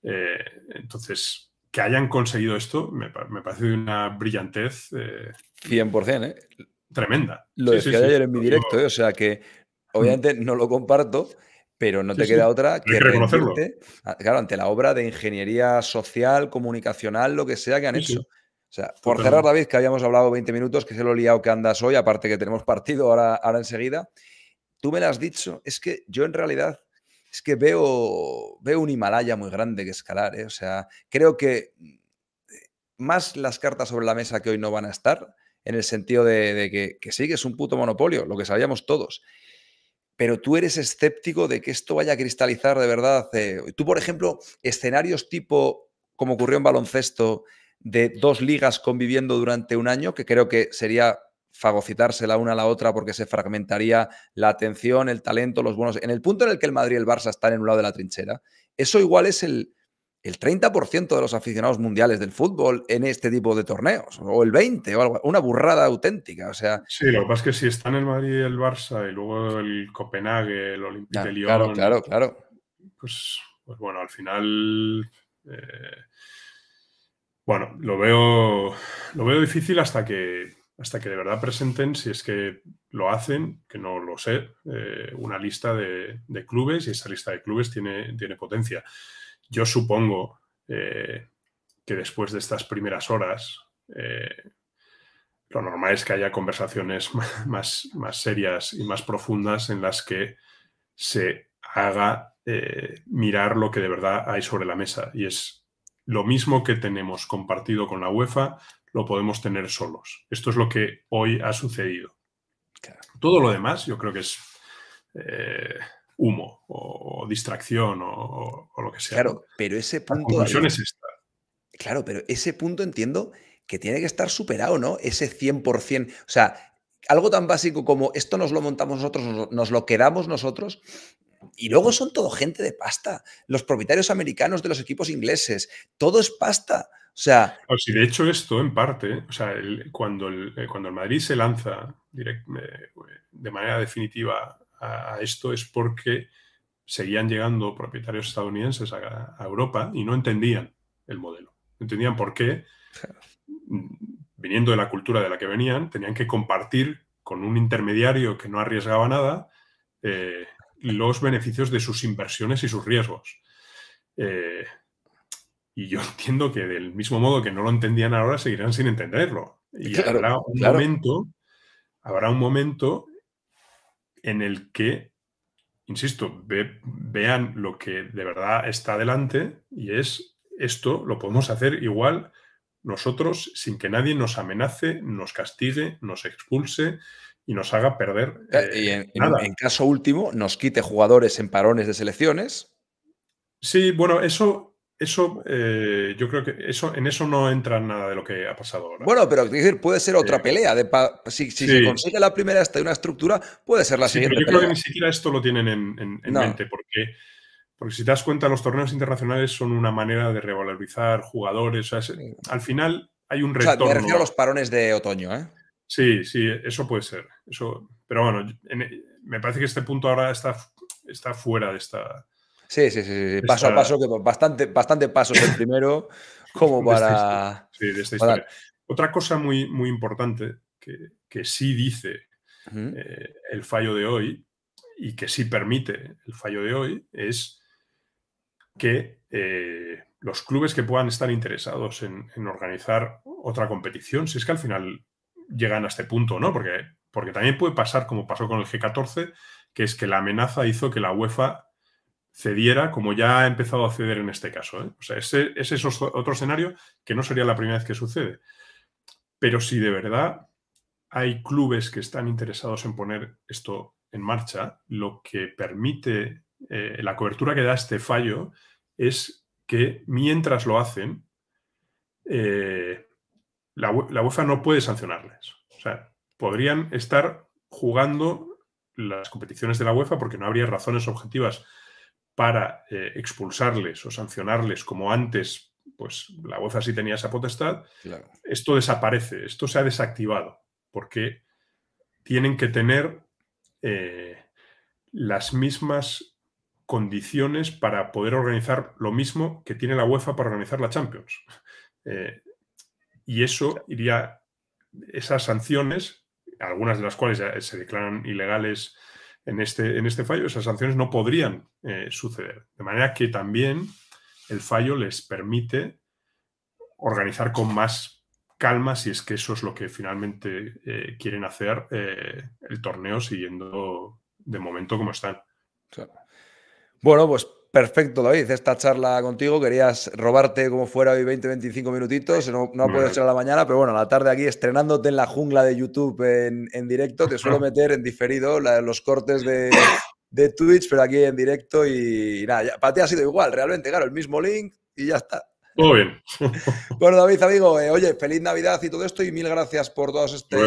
entonces, que hayan conseguido esto me, parece de una brillantez. 100%, eh, ¿eh? Tremenda. Lo decía ayer en mi directo, ¿eh? o sea que mm. obviamente no lo comparto, pero no te queda otra que, reconocerlo. claro, ante la obra de ingeniería social, comunicacional, lo que sea que han hecho. O sea, por cerrar, David, que habíamos hablado 20 minutos, que lo el liado que andas hoy, aparte que tenemos partido ahora, ahora enseguida, tú me lo has dicho, es que yo en realidad es que veo, un Himalaya muy grande que escalar, ¿eh? o sea, creo que mm, eh, más las cartas sobre la mesa que hoy no van a estar, en el sentido de, que, sí, que es un puto monopolio, lo que sabíamos todos pero tú eres escéptico de que esto vaya a cristalizar de verdad. tú, por ejemplo, escenarios tipo, como ocurrió en baloncesto, de dos ligas conviviendo durante un año, que creo que sería fagocitarse la una a la otra porque se fragmentaría la atención, el talento, los buenos. En el punto en el que el Madrid y el Barça están en un lado de la trinchera, eso igual es el, 30% de los aficionados mundiales del fútbol en este tipo de torneos, o el 20, o algo, una burrada auténtica. O sea, sí, lo que pasa es que si están el Madrid y el Barça y luego el Copenhague, el Olympique de Lyon. Claro, claro, claro. Pues, pues bueno, al final. Eh, bueno, lo veo, lo veo difícil hasta que hasta que de verdad presenten, si es que lo hacen, que no lo sé, eh, una lista de, clubes y esa lista de clubes tiene, tiene potencia. Yo supongo eh, que después de estas primeras horas, eh, lo normal es que haya conversaciones más, más serias y más profundas en las que se haga mirar lo que de verdad hay sobre la mesa. Y es lo mismo que tenemos compartido con la UEFA, lo podemos tener solos. Esto es lo que hoy ha sucedido. Todo lo demás yo creo que es eh, humo o, distracción o, lo que sea. Claro, pero ese punto... es Claro, pero ese punto entiendo que tiene que estar superado, ¿no? Ese 100%. O sea, algo tan básico como esto nos lo montamos nosotros, nos lo quedamos nosotros, y luego son todo gente de pasta. Los propietarios americanos de los equipos ingleses, todo es pasta. O de hecho, esto en parte, o sea, cuando, el, eh, cuando el Madrid se lanza eh, de manera definitiva a, esto es porque seguían llegando propietarios estadounidenses a, Europa y no entendían el modelo. no Entendían por qué, mm, viniendo de la cultura de la que venían, tenían que compartir con un intermediario que no arriesgaba nada eh, los beneficios de sus inversiones y sus riesgos. Y yo entiendo que del mismo modo que no lo entendían ahora, seguirán sin entenderlo. Y habrá un momento, habrá un momento en el que, insisto, vean lo que de verdad está delante y es esto lo podemos hacer igual nosotros sin que nadie nos amenace, nos castigue, nos expulse y nos haga perder. Eh, eh, y en, caso último, nos quite jugadores en parones de selecciones. Sí, bueno, eso eso, eh, yo creo que eso, en eso no entra nada de lo que ha pasado ahora. Bueno, pero decir, puede ser otra eh, pelea. si, se consigue la primera hasta una estructura, puede ser la siguiente. Pero yo creo que ni siquiera esto lo tienen en, mente, porque, porque si te das cuenta, los torneos internacionales son una manera de revalorizar jugadores. al final hay un retorno. O sea, a los parones de otoño, ¿eh? Sí, sí, eso puede ser. Eso, pero bueno, me parece que este punto ahora está, está fuera de esta Sí, sí, sí, paso a paso, que bastante, bastante pasos el primero como para... Sí, de esta historia. Otra cosa muy, muy importante que, sí dice eh, el fallo de hoy y que sí permite el fallo de hoy es que eh, los clubes que puedan estar interesados en, organizar otra competición, si es que al final llegan a este punto, ¿no? Porque, porque también puede pasar, como pasó con el G14, que es que la amenaza hizo que la UEFA cediera como ya ha empezado a ceder en este caso. ¿eh? O sea, ese, es otro escenario que no sería la primera vez que sucede. Pero si de verdad hay clubes que están interesados en poner esto en marcha, lo que permite eh, la cobertura que da este fallo es que mientras lo hacen, eh, la, la UEFA no puede sancionarles. O sea, podrían estar jugando las competiciones de la UEFA porque no habría razones objetivas para eh, expulsarles o sancionarles como antes pues la UEFA sí tenía esa potestad, esto desaparece, esto se ha desactivado, porque tienen que tener eh, las mismas condiciones para poder organizar lo mismo que tiene la UEFA para organizar la Champions. Eh, y eso iría, esas sanciones, algunas de las cuales se declaran ilegales en este, en este fallo esas sanciones no podrían eh, suceder. De manera que también el fallo les permite organizar con más calma, si es que eso es lo que finalmente eh, quieren hacer, eh, el torneo siguiendo de momento como están. Bueno, pues Perfecto, David. Esta charla contigo querías robarte como fuera hoy 20, 25 minutitos. No, ha podido ser a la mañana, pero bueno, a la tarde aquí estrenándote en la jungla de YouTube en, directo. Te suelo meter en diferido los cortes de, Twitch, pero aquí en directo y, nada. para ti ha sido igual, realmente, claro, el mismo link y ya está. Todo bien. bueno, David, amigo, eh, oye, feliz Navidad y todo esto y mil gracias por todos este...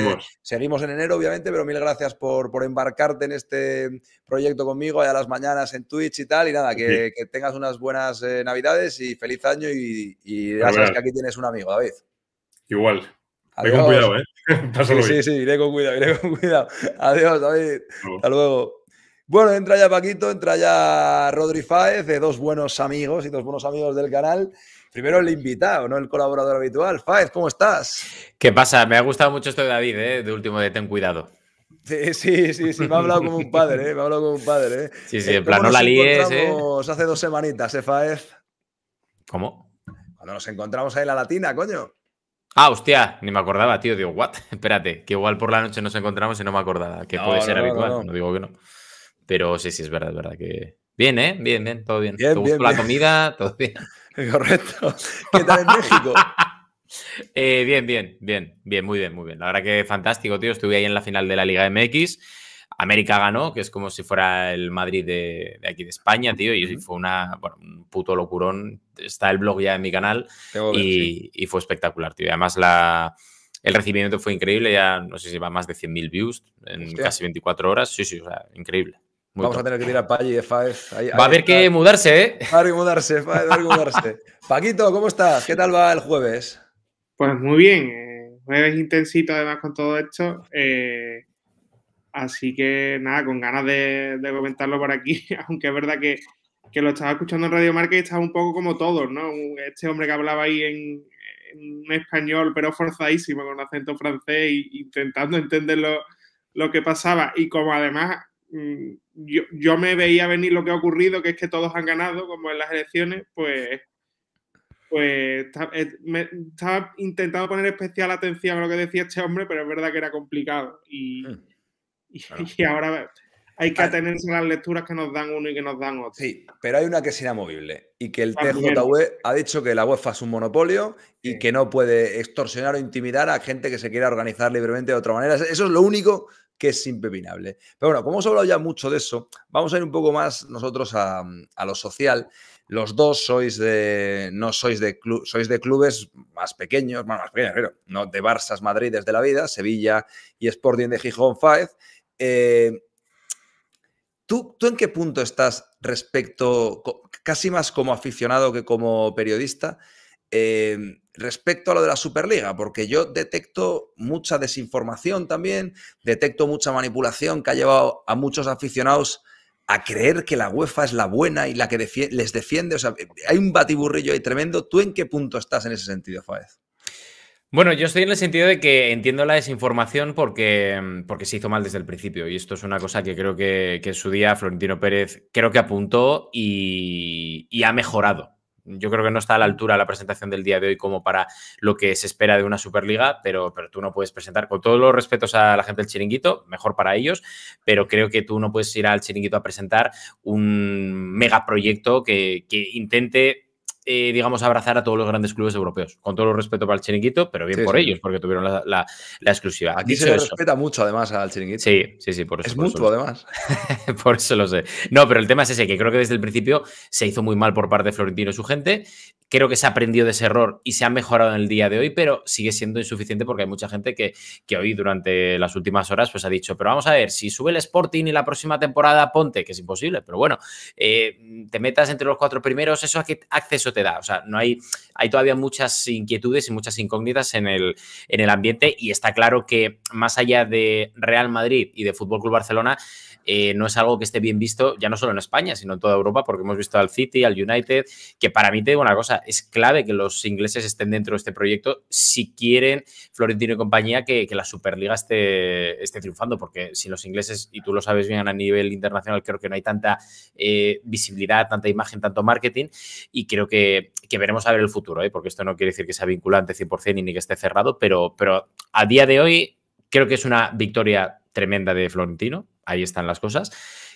Seguimos en enero, obviamente, pero mil gracias por, por embarcarte en este proyecto conmigo a las mañanas en Twitch y tal. Y nada, que, tengas unas buenas eh, Navidades y feliz año y, y ya que aquí tienes un amigo, David. Igual. Adiós. con cuidado, ¿eh? sí, sí, iré con cuidado, iré con cuidado. Adiós, David. Hasta luego. Bueno, entra ya Paquito, entra ya Rodri Fáez, de dos buenos amigos y dos buenos amigos del canal. Primero el invitado, no el colaborador habitual. Faez, ¿cómo estás? ¿Qué pasa? Me ha gustado mucho esto de David, ¿eh? de último de Ten Cuidado. Sí, sí, sí, me ha hablado como un padre, ¿eh? me ha hablado como un padre. ¿eh? Sí, sí, en eh, plan, no la líes. ¿eh? Hace dos semanitas, ¿eh, Faez? ¿Cómo? Cuando nos encontramos ahí en la latina, coño. Ah, hostia, ni me acordaba, tío. Digo, what? Espérate, que igual por la noche nos encontramos y no me acordaba, que puede ser habitual, no, digo que no. Pero sí, sí, es verdad, es verdad que. Bien, ¿eh? Bien, bien, todo bien. ¿Te la comida? Todo bien. Correcto. ¿Qué tal en México? Eh, bien, bien, bien, bien, muy bien, muy bien. La verdad que fantástico, tío. Estuve ahí en la final de la Liga MX. América ganó, que es como si fuera el Madrid de, aquí de España, tío. Y fue una, un puto locurón. Está el blog ya en mi canal y, fue espectacular, tío. Además, el recibimiento fue increíble. Ya no sé si va más de 100.000 views en casi 24 horas. Sí, sí, o sea, increíble. Vamos a tener que tirar Palle y Faez. va a haber que mudarse, ¿eh? Va a haber que mudarse, va a haber que mudarse. Paquito, ¿cómo estás? ¿Qué tal va el jueves? Pues muy bien. Eh, jueves intensito además con todo esto. Eh, así que nada, con ganas de, comentarlo por aquí. Aunque es verdad que, lo estaba escuchando en Radio Marca y estaba un poco como todos, ¿no? Este hombre que hablaba ahí en, español, pero forzadísimo, con acento francés, intentando entender lo, lo que pasaba. Y como además Mm, yo, yo, me veía venir lo que ha ocurrido, que es que todos han ganado, como en las elecciones, pues, pues estaba intentando poner especial atención a lo que decía este hombre, pero es verdad que era complicado. Y, hmm. y, ahora hay que atenerse a las lecturas que nos dan uno y que nos dan otro. Sí, pero hay una que es inamovible y que el TJW ha dicho que la UEFA es un monopolio y que no puede extorsionar o intimidar a gente que se quiera organizar libremente de otra manera. Eso es lo único que es impepinable. Pero bueno, como hemos hablado ya mucho de eso, vamos a ir un poco más nosotros a, lo social. Los dos sois de, no sois de, club, sois de clubes más pequeños, más pequeños, pero no de Barça, Madrid de la vida, Sevilla y Sporting de Gijón Fáez, eh, ¿tú, ¿Tú en qué punto estás respecto, casi más como aficionado que como periodista? Eh, respecto a lo de la Superliga, porque yo detecto mucha desinformación también, detecto mucha manipulación que ha llevado a muchos aficionados a creer que la UEFA es la buena y la que les defiende. O sea, hay un batiburrillo ahí tremendo. ¿Tú en qué punto estás en ese sentido, Fáez? Bueno, yo estoy en el sentido de que entiendo la desinformación porque, porque se hizo mal desde el principio. Y esto es una cosa que creo que, en su día Florentino Pérez creo que apuntó y ha mejorado yo creo que no está a la altura la presentación del día de hoy como para lo que se espera de una Superliga, pero, pero tú no puedes presentar, con todos los respetos a la gente del chiringuito, mejor para ellos, pero creo que tú no puedes ir al chiringuito a presentar un megaproyecto que intente eh, digamos, abrazar a todos los grandes clubes europeos. Con todo el respeto para el chiringuito, pero bien por ellos, porque tuvieron la, exclusiva. Aquí se respeta mucho, además, al chiringuito. Sí, sí, sí, por eso. Es mutuo, además. por eso lo sé. No, pero el tema es ese, que creo que desde el principio se hizo muy mal por parte de Florentino y su gente creo que se ha aprendido de ese error y se ha mejorado en el día de hoy, pero sigue siendo insuficiente porque hay mucha gente que, hoy durante las últimas horas pues ha dicho, pero vamos a ver, si sube el Sporting y la próxima temporada ponte, que es imposible, pero bueno, eh, te metas entre los cuatro primeros, eso a qué acceso te da, o sea, no hay, hay todavía muchas inquietudes y muchas incógnitas en el, en el ambiente y está claro que más allá de Real Madrid y de Fútbol Club Barcelona, eh, no es algo que esté bien visto ya no solo en España, sino en toda Europa, porque hemos visto al City, al United, que para mí te digo una cosa, es clave que los ingleses estén dentro de este proyecto si quieren Florentino y compañía que, la Superliga esté, esté, triunfando, porque si los ingleses, y tú lo sabes bien a nivel internacional, creo que no hay tanta eh, visibilidad, tanta imagen, tanto marketing, y creo que, veremos a ver el futuro, ¿eh? porque esto no quiere decir que sea vinculante 100% y ni que esté cerrado, pero, pero a día de hoy creo que es una victoria tremenda de Florentino, ahí están las cosas.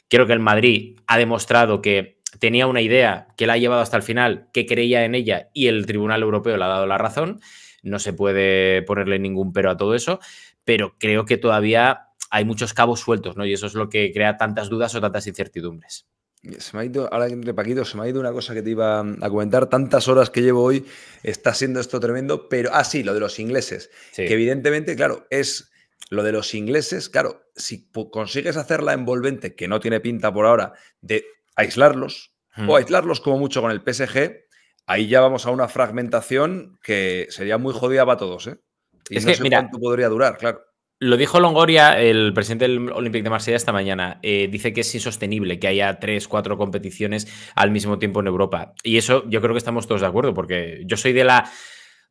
Creo que el Madrid ha demostrado que tenía una idea que la ha llevado hasta el final, que creía en ella y el Tribunal Europeo le ha dado la razón. No se puede ponerle ningún pero a todo eso, pero creo que todavía hay muchos cabos sueltos, ¿no? Y eso es lo que crea tantas dudas o tantas incertidumbres. Se me ha ido, ahora entre Paquito, se me ha ido una cosa que te iba a comentar. Tantas horas que llevo hoy, está siendo esto tremendo, pero, ah, sí, lo de los ingleses. Que evidentemente, claro, es lo de los ingleses, claro, si consigues hacerla envolvente, que no tiene pinta por ahora, de aislarlos o aislarlos como mucho con el PSG, ahí ya vamos a una fragmentación que sería muy jodida para todos. ¿eh? Y es que, mira, cuánto podría durar, claro. Lo dijo Longoria, el presidente del Olympique de Marsella, esta mañana. Eh, dice que es insostenible que haya tres, cuatro competiciones al mismo tiempo en Europa. Y eso yo creo que estamos todos de acuerdo, porque yo soy de la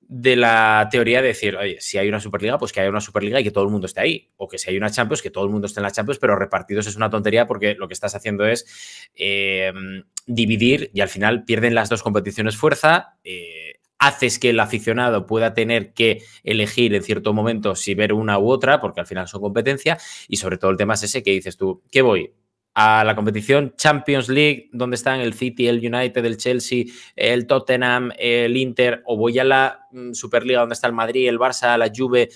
de la teoría de decir, oye, si hay una Superliga, pues que haya una Superliga y que todo el mundo esté ahí. O que si hay una Champions, que todo el mundo esté en la Champions, pero repartidos es una tontería porque lo que estás haciendo es eh, dividir y al final pierden las dos competiciones fuerza. Eh, haces que el aficionado pueda tener que elegir en cierto momento si ver una u otra, porque al final son competencia, y sobre todo el tema es ese que dices tú, ¿qué voy? a la competición Champions League, donde están el City, el United, el Chelsea, el Tottenham, el Inter, o voy a la mm, Superliga, donde está el Madrid, el Barça, la Juve,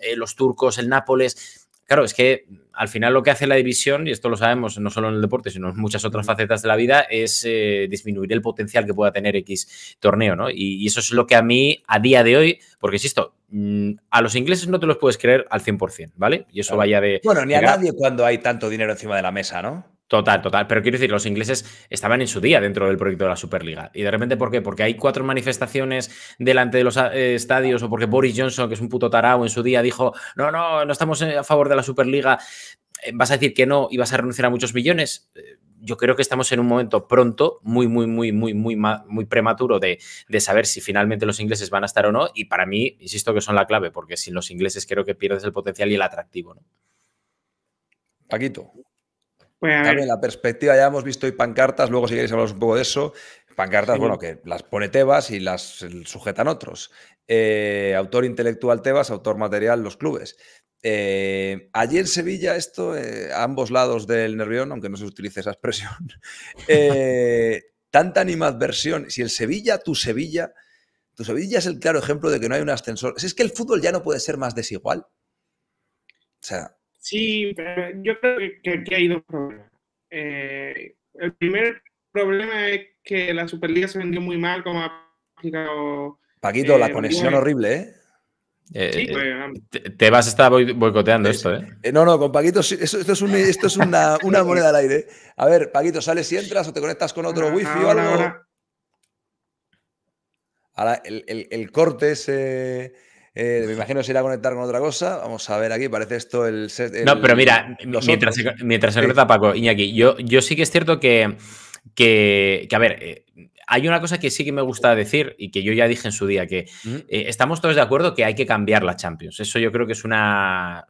eh, los turcos, el Nápoles Claro, es que al final lo que hace la división, y esto lo sabemos no solo en el deporte, sino en muchas otras facetas de la vida, es eh, disminuir el potencial que pueda tener X torneo, ¿no? Y, eso es lo que a mí, a día de hoy, porque insisto, mm, a los ingleses no te los puedes creer al 100%, ¿vale? Y eso vaya de... Bueno, ni a nadie cuando hay tanto dinero encima de la mesa, ¿no? Total, total. Pero quiero decir, los ingleses estaban en su día dentro del proyecto de la Superliga. Y de repente, ¿por qué? Porque hay cuatro manifestaciones delante de los eh, estadios o porque Boris Johnson, que es un puto tarao, en su día dijo, no, no, no estamos eh, a favor de la Superliga. Eh, ¿Vas a decir que no y vas a renunciar a muchos millones? Yo creo que estamos en un momento pronto, muy, muy, muy, muy, muy, muy prematuro de, de saber si finalmente los ingleses van a estar o no. Y para mí, insisto que son la clave, porque sin los ingleses creo que pierdes el potencial y el atractivo. ¿no? Paquito. Pues, También la perspectiva, ya hemos visto hoy pancartas, luego si queréis hablaros un poco de eso. Pancartas, bueno, que las pone Tebas y las sujetan otros. Eh, autor intelectual Tebas, autor material los clubes. Eh, allí en Sevilla, esto, eh, a ambos lados del Nervión, aunque no se utilice esa expresión, tanta animadversión. Si el Sevilla, tu Sevilla, tu Sevilla es el claro ejemplo de que no hay un ascensor. Si es que el fútbol ya no puede ser más desigual. O sea, Sí, pero yo creo que aquí hay dos problemas. Eh, el primer problema es que la Superliga se vendió muy mal, como ha Paquito, la eh, conexión horrible, ¿eh? eh sí, pues, te, vas a estar boicoteando esto, ¿eh? No, no, con Paquito, esto, es, una, moneda al aire. A ver, Paquito, ¿sales y entras o te conectas con otro wifi o algo? Ahora, el, corte ese eh, me imagino se irá a conectar con otra cosa. Vamos a ver aquí, parece esto el... Set, no, pero mira, mientras, se, mientras Paco, Iñaki, yo, yo sí que es cierto que, que, a ver... Eh, hay una cosa que sí que me gusta decir y que yo ya dije en su día, que eh, estamos todos de acuerdo que hay que cambiar la Champions. Eso yo creo que es una,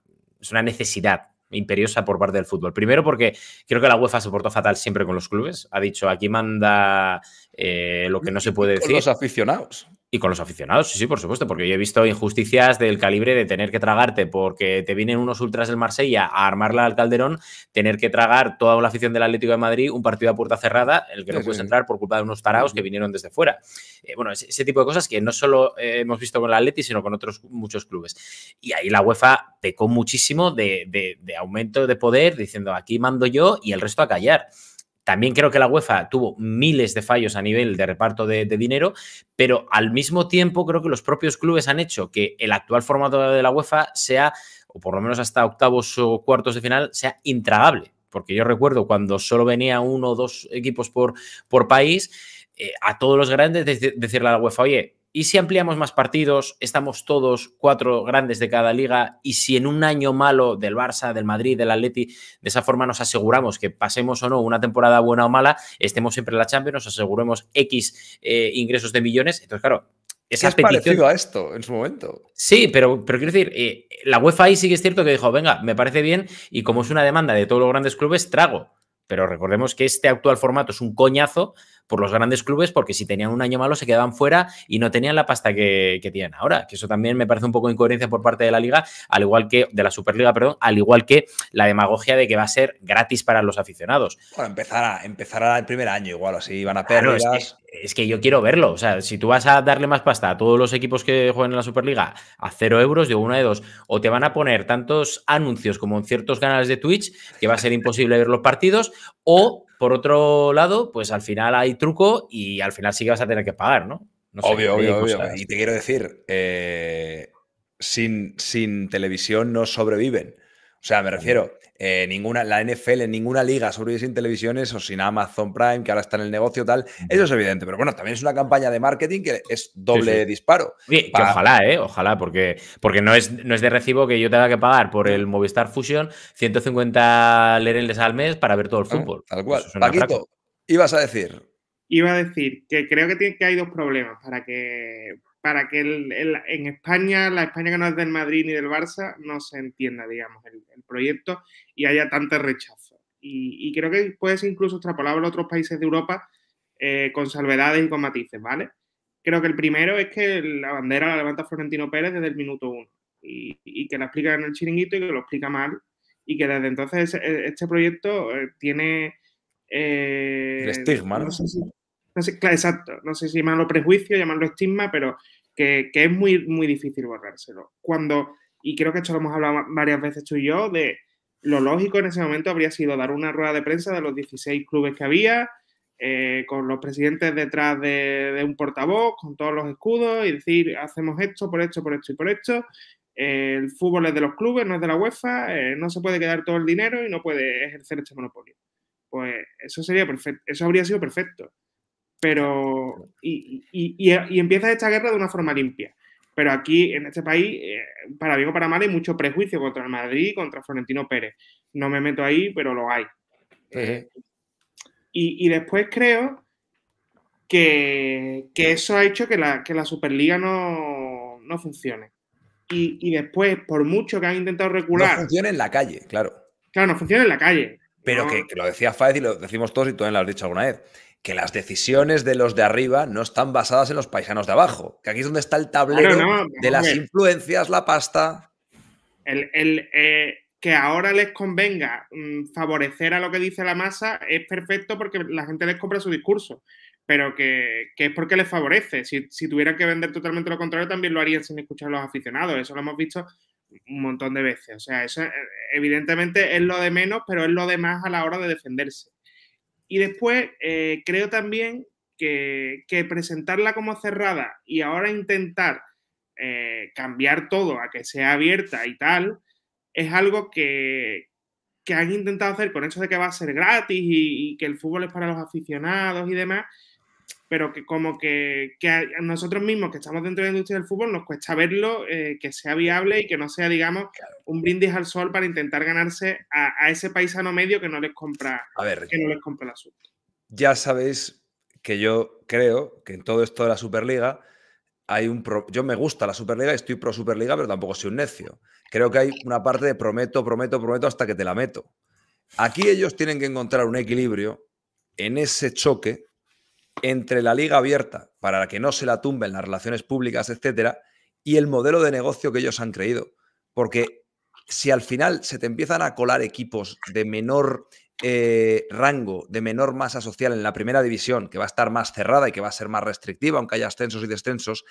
una necesidad imperiosa por parte del fútbol. Primero porque creo que la UEFA se portó fatal siempre con los clubes. Ha dicho, aquí manda lo que no se puede decir. los aficionados. Y con los aficionados, sí, sí, por supuesto, porque yo he visto injusticias del calibre de tener que tragarte porque te vienen unos ultras del Marsella a armarla al Calderón, tener que tragar toda la afición del Atlético de Madrid un partido a puerta cerrada, el que no puedes entrar por culpa de unos paraos que vinieron desde fuera. Eh, bueno, ese, tipo de cosas que no solo eh, hemos visto con el Atleti, sino con otros muchos clubes. Y ahí la UEFA pecó muchísimo de, de, de aumento de poder, diciendo aquí mando yo y el resto a callar. También creo que la UEFA tuvo miles de fallos a nivel de reparto de, dinero, pero al mismo tiempo creo que los propios clubes han hecho que el actual formato de la UEFA sea, o por lo menos hasta octavos o cuartos de final, sea intragable. Porque yo recuerdo cuando solo venía uno o dos equipos por, por país, eh, a todos los grandes decirle a la UEFA, oye, ¿Y si ampliamos más partidos? Estamos todos cuatro grandes de cada liga. ¿Y si en un año malo del Barça, del Madrid, del Atleti, de esa forma nos aseguramos que pasemos o no una temporada buena o mala, estemos siempre en la Champions, nos aseguremos X eh, ingresos de millones? Entonces, claro, esa es parecido a esto en su momento. Sí, pero, pero quiero decir, eh, la UEFA ahí sí que es cierto que dijo, venga, me parece bien y como es una demanda de todos los grandes clubes, trago. Pero recordemos que este actual formato es un coñazo por los grandes clubes porque si tenían un año malo se quedaban fuera y no tenían la pasta que, tienen ahora, que eso también me parece un poco incoherencia por parte de la liga, al igual que de la Superliga, perdón, al igual que la demagogia de que va a ser gratis para los aficionados. Bueno, empezará, empezará el primer año igual, así van a perder... es, que, yo quiero verlo, o sea, si tú vas a darle más pasta a todos los equipos que juegan en la Superliga a cero euros, de uno de dos, o te van a poner tantos anuncios como en ciertos canales de Twitch que va a ser imposible ver los partidos, o por otro lado, pues al final hay truco y al final sí que vas a tener que pagar, ¿no? obvio, obvio, obvio. Y te quiero decir, eh, sin, sin televisión no sobreviven. O sea, me refiero, eh, ninguna, la NFL, en ninguna liga sobrevive sin televisiones o sin Amazon Prime, que ahora está en el negocio tal. Eso es evidente, pero bueno, también es una campaña de marketing que es doble disparo. ojalá, ¿eh? Ojalá, porque, porque no, es, no es de recibo que yo tenga que pagar por el Movistar Fusion 150 lereles al mes para ver todo el ah, fútbol. tal cual. Paquito, ibas a decir. Iba a decir que creo que, tiene, que hay dos problemas para que, para que el, en España, la España que no es del Madrid ni del Barça, no se entienda, digamos, el, proyecto y haya tanto rechazo. Y, creo que puede incluso extrapolable a otros países de Europa eh, con salvedades y con matices, ¿vale? Creo que el primero es que la bandera la levanta Florentino Pérez desde el minuto uno y, que la explica en el chiringuito y que lo explica mal y que desde entonces e, este proyecto eh, tiene... Eh, el estigma, no sé, exacto, no sé si llamarlo prejuicio, llamarlo estigma, pero que, es muy, muy difícil borrárselo. Cuando, y creo que esto lo hemos hablado varias veces tú y yo, de lo lógico en ese momento habría sido dar una rueda de prensa de los 16 clubes que había, eh, con los presidentes detrás de, un portavoz, con todos los escudos, y decir, hacemos esto, por esto, por esto y por esto. el fútbol es de los clubes, no es de la UEFA, eh, no se puede quedar todo el dinero y no puede ejercer este monopolio. Pues eso sería perfecto, eso habría sido perfecto. Pero. Y, y, empieza esta guerra de una forma limpia. Pero aquí, en este país, eh, para bien o para mal, hay mucho prejuicio contra el Madrid, contra Florentino Pérez. No me meto ahí, pero lo hay. y, después creo que, eso ha hecho que la, Superliga no, funcione. Y, después, por mucho que han intentado regular. No funciona en la calle, claro. Claro, no funciona en la calle. Pero que, lo decía Fáez y lo decimos todos y tú también lo has dicho alguna vez que las decisiones de los de arriba no están basadas en los paisanos de abajo, que aquí es donde está el tablero de las influencias, la pasta. El, eh, que ahora les convenga mm, favorecer a lo que dice la masa es perfecto porque la gente les compra su discurso, pero que, es porque les favorece. Si, si tuvieran que vender totalmente lo contrario, también lo harían sin escuchar a los aficionados. Eso lo hemos visto un montón de veces. O sea, eso eh, evidentemente es lo de menos, pero es lo de más a la hora de defenderse. Y después, eh, creo también que, presentarla como cerrada y ahora intentar eh, cambiar todo a que sea abierta y tal, es algo que, han intentado hacer con hecho de que va a ser gratis y, que el fútbol es para los aficionados y demás, pero que como que, nosotros mismos que estamos dentro de la industria del fútbol nos cuesta verlo, eh, que sea viable y que no sea, digamos, un brindis al sol para intentar ganarse a, ese paisano medio que no les compra, que les el asunto. Ya sabéis que yo creo que en todo esto de la Superliga hay un yo me gusta la Superliga, estoy pro Superliga, pero tampoco soy un necio. Creo que hay una parte de prometo, prometo, prometo hasta que te la meto. Aquí ellos tienen que encontrar un equilibrio en ese choque entre la liga abierta para que no se la tumben las relaciones públicas, etcétera, y el modelo de negocio que ellos han creído. Porque si al final se te empiezan a colar equipos de menor eh, rango, de menor masa social en la primera división, que va a estar más cerrada y que va a ser más restrictiva, aunque haya ascensos y descensos,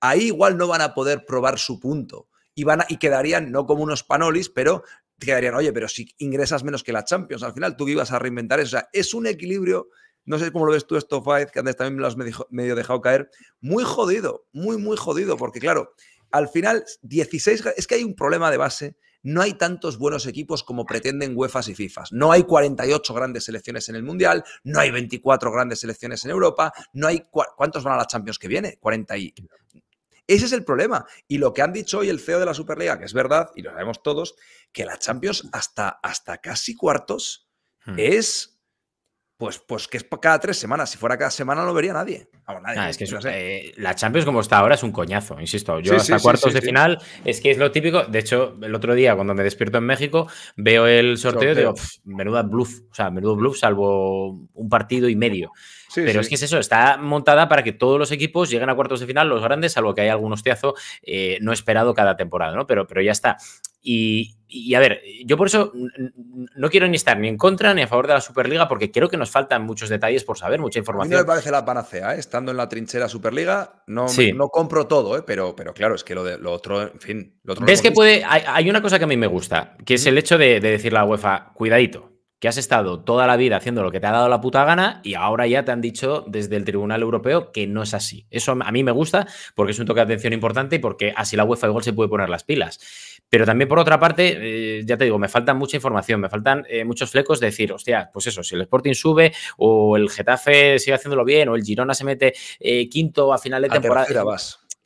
ahí igual no van a poder probar su punto. Y, van y quedarían no como unos panolis, pero quedarían, oye, pero si ingresas menos que la Champions, al final tú ibas a reinventar eso. O sea, es un equilibrio no sé cómo lo ves tú esto, Faiz, que antes también me lo has medio dejado caer. Muy jodido, muy, muy jodido, porque claro, al final 16, es que hay un problema de base. No hay tantos buenos equipos como pretenden UEFA y FIFA. No hay 48 grandes selecciones en el Mundial, no hay 24 grandes selecciones en Europa, no hay... ¿Cuántos van a las Champions que viene? 40 y... Ese es el problema. Y lo que han dicho hoy el CEO de la Superliga, que es verdad, y lo sabemos todos, que la Champions hasta, hasta casi cuartos hmm. es pues, pues, que es cada tres semanas. Si fuera cada semana no vería nadie. Ah, eh, la Champions como está ahora es un coñazo, insisto. Yo hasta cuartos de final es que es lo típico. De hecho, el otro día cuando me despierto en México veo el sorteo, de y digo, menuda bluff, o sea, menudo bluff salvo un partido y medio. Pero es que es eso, está montada para que todos los equipos lleguen a cuartos de final, los grandes, salvo que hay algún hostiazo eh, no esperado cada temporada, ¿no? Pero, pero ya está. Y, a ver, yo por eso no quiero ni estar ni en contra ni a favor de la Superliga, porque creo que nos faltan muchos detalles por saber, mucha información. no me parece la panacea, ¿eh? estando en la trinchera Superliga, no, no compro todo, ¿eh? pero, pero claro, es que lo, de, lo otro, en fin. Lo que puede.? Hay, una cosa que a mí me gusta, que es el hecho de, de decirle a la UEFA, cuidadito que has estado toda la vida haciendo lo que te ha dado la puta gana y ahora ya te han dicho desde el Tribunal Europeo que no es así. Eso a mí me gusta porque es un toque de atención importante y porque así la UEFA igual se puede poner las pilas. Pero también por otra parte, eh, ya te digo, me falta mucha información, me faltan eh, muchos flecos de decir, hostia, pues eso, si el Sporting sube o el Getafe sigue haciéndolo bien o el Girona se mete eh, quinto a final de temporada.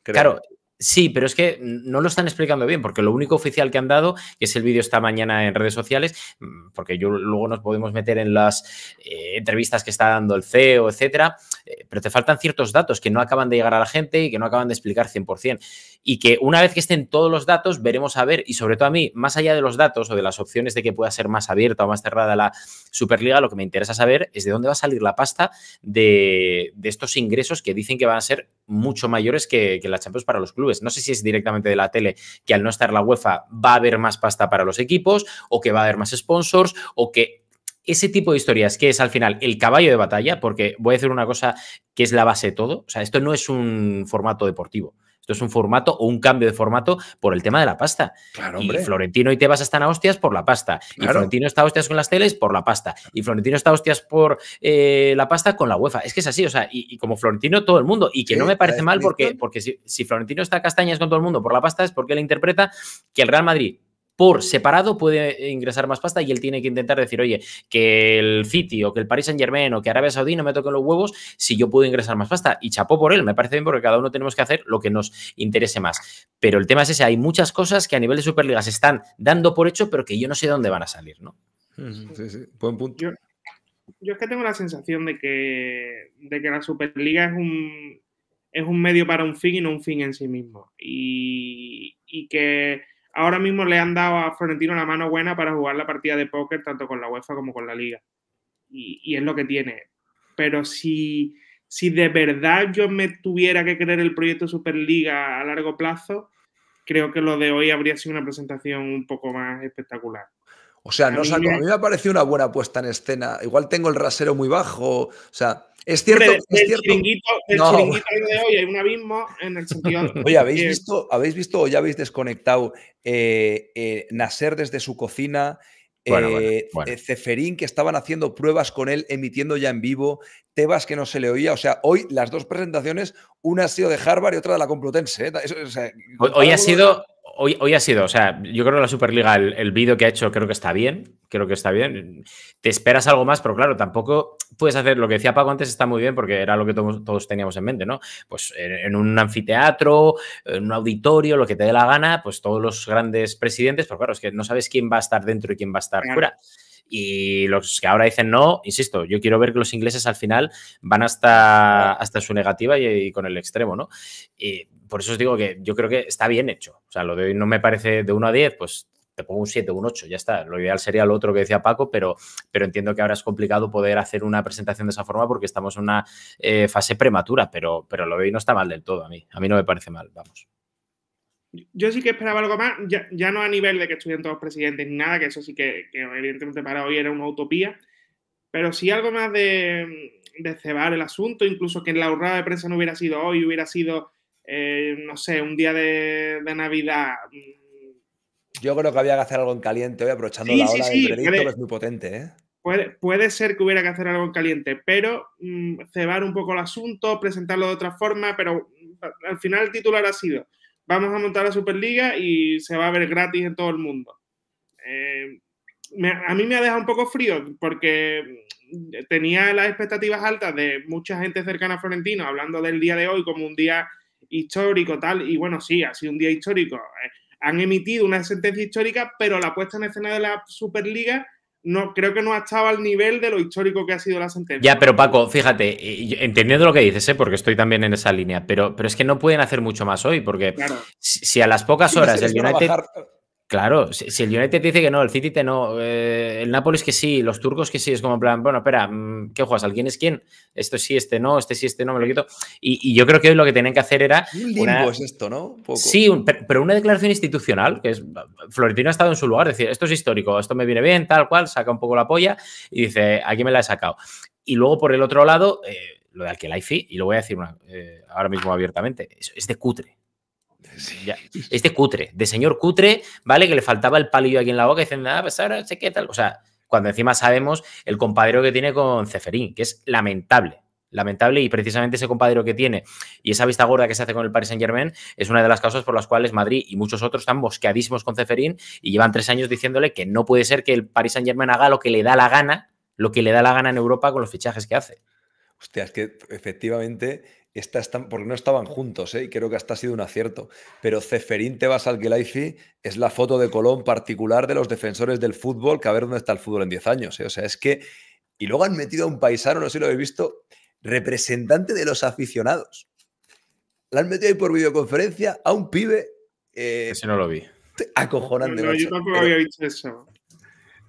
claro, Sí, pero es que no lo están explicando bien, porque lo único oficial que han dado, que es el vídeo esta mañana en redes sociales, mm, porque yo luego nos podemos meter en las eh, entrevistas que está dando el CEO, etcétera, eh, pero te faltan ciertos datos que no acaban de llegar a la gente y que no acaban de explicar 100% y que una vez que estén todos los datos veremos a ver, y sobre todo a mí, más allá de los datos o de las opciones de que pueda ser más abierta o más cerrada la Superliga, lo que me interesa saber es de dónde va a salir la pasta de, estos ingresos que dicen que van a ser mucho mayores que, que la Champions para los clubes. No sé si es directamente de la tele que al no estar la UEFA va a haber más pasta para los equipos o que va a haber más sponsors o que ese tipo de historias que es al final el caballo de batalla, porque voy a decir una cosa que es la base de todo, o sea, esto no es un formato deportivo es un formato o un cambio de formato por el tema de la pasta. Claro, Florentino y Tebas están a hostias por la pasta. Y Florentino está a hostias con las teles por la pasta. Y Florentino está a hostias por eh, la pasta con la UEFA. Es que es así, o sea, y, como Florentino todo el mundo. Y que no me parece mal porque, porque si, si Florentino está a castañas con todo el mundo por la pasta es porque él interpreta que el Real Madrid por separado puede ingresar más pasta y él tiene que intentar decir, oye, que el City o que el Paris Saint Germain o que Arabia Saudí no me toquen los huevos si yo puedo ingresar más pasta. Y chapó por él, me parece bien porque cada uno tenemos que hacer lo que nos interese más. Pero el tema es ese, hay muchas cosas que a nivel de Superliga se están dando por hecho, pero que yo no sé dónde van a salir, ¿no? Sí, sí, buen punto. Yo, es que tengo la sensación de que, de que la Superliga es un, es un medio para un fin y no un fin en sí mismo. y que ahora mismo le han dado a Florentino la mano buena para jugar la partida de póker, tanto con la UEFA como con la liga. Y, es lo que tiene. Pero si, si de verdad yo me tuviera que creer el proyecto Superliga a largo plazo, creo que lo de hoy habría sido una presentación un poco más espectacular. O sea, no, a mí, me... a ha parecido una buena puesta en escena. Igual tengo el rasero muy bajo, o sea, es cierto. es cierto. Chiringuito, chiringuito de hoy hay un abismo en el sentido. Oye, ¿habéis visto, ¿habéis visto o ya habéis desconectado eh, eh desde su cocina? Bueno, Ceferín, eh, eh, que estaban haciendo pruebas con él, emitiendo ya en vivo, Tebas que no se le oía. O sea, hoy las dos presentaciones, una ha sido de Harvard y otra de la Complutense. hoy ha sido, hoy, ha sido, o sea, yo creo que la Superliga, el, vídeo que ha hecho, creo que está bien. Creo que está bien. Te esperas algo más, pero claro, tampoco puedes hacer lo que decía Paco antes, está muy bien porque era lo que todos, teníamos en mente, ¿no? Pues en, un anfiteatro, en un auditorio, lo que te dé la gana, pues todos los grandes presidentes, pero pues claro, es que no sabes quién va a estar dentro y quién va a estar fuera. Y los que ahora dicen no, insisto, yo quiero ver que los ingleses al final van hasta, hasta su negativa y, con el extremo, ¿no? Y por eso os digo que yo creo que está bien hecho. O sea, lo de hoy no me parece de 1 a 10, pues te pongo un 7, un 8, ya está. Lo ideal sería lo otro que decía Paco, pero, pero entiendo que ahora es complicado poder hacer una presentación de esa forma porque estamos en una eh, fase prematura, pero, pero lo de hoy no está mal del todo a mí. A mí no me parece mal, vamos yo sí que esperaba algo más, ya, no a nivel de que estuvieran todos presidentes ni nada, que eso sí que, evidentemente para hoy era una utopía, pero sí algo más de, cebar el asunto, incluso que en la ahorrada de prensa no hubiera sido hoy, hubiera sido, eh, no sé, un día de, Navidad. Mm. Yo creo que había que hacer algo en caliente hoy, aprovechando la hora del que es muy potente. ¿eh? Puede, ser que hubiera que hacer algo en caliente, pero mm, cebar un poco el asunto, presentarlo de otra forma, pero mm, al final el titular ha sido vamos a montar la Superliga y se va a ver gratis en todo el mundo. Eh, a mí me ha dejado un poco frío porque tenía las expectativas altas de mucha gente cercana a Florentino hablando del día de hoy como un día histórico, tal, y bueno, sí, ha sido un día histórico. Eh, han emitido una sentencia histórica, pero la puesta en escena de la Superliga no creo que no ha estado al nivel de lo histórico que ha sido la sentencia. Ya, pero Paco, fíjate, entendiendo lo que dices, ¿eh? porque estoy también en esa línea, pero, pero es que no pueden hacer mucho más hoy, porque si, a las pocas horas el United... Claro, si, el United dice que no, el City te no, eh, el el Nápoles que sí, los turcos que sí, es como en plan, bueno, espera, mm, ¿qué juegas? ¿Alguien es quién? Esto sí, este no, este sí, este no, me lo quito. Y, yo creo que hoy lo que tenían que hacer era. Un limbo es esto, ¿no? Sí, pero una declaración institucional, que es. Florentino ha estado en su lugar, es decir, esto es histórico, esto me viene bien, tal cual, saca un poco la polla y dice, aquí me la he sacado. Y luego por el otro lado, eh, lo de Khelaifi y lo voy a decir una, eh, ahora mismo abiertamente, es de cutre. Este cutre, de señor cutre, ¿vale? Que le faltaba el palillo aquí en la boca y dicen ah, pues ahora sé qué tal. O sea, cuando encima sabemos el compadero que tiene con Ceferín, que es lamentable. Lamentable y precisamente ese compadero que tiene y esa vista gorda que se hace con el Paris Saint Germain es una de las causas por las cuales Madrid y muchos otros están bosqueadísimos con Ceferín y llevan tres años diciéndole que no puede ser que el Paris Saint Germain haga lo que le da la gana, lo que le da la gana en Europa con los fichajes que hace. Hostia, es que efectivamente porque no estaban juntos, ¿eh? y creo que hasta ha sido un acierto. Pero Ceferín Tebas Gelayfi es la foto de Colón particular de los defensores del fútbol, que a ver dónde está el fútbol en 10 años. ¿eh? O sea, es que. Y luego han metido a un paisano, no sé si lo habéis visto, representante de los aficionados. La han metido ahí por videoconferencia a un pibe. Eh, Ese no lo vi. Acojonante. yo tampoco había visto eso.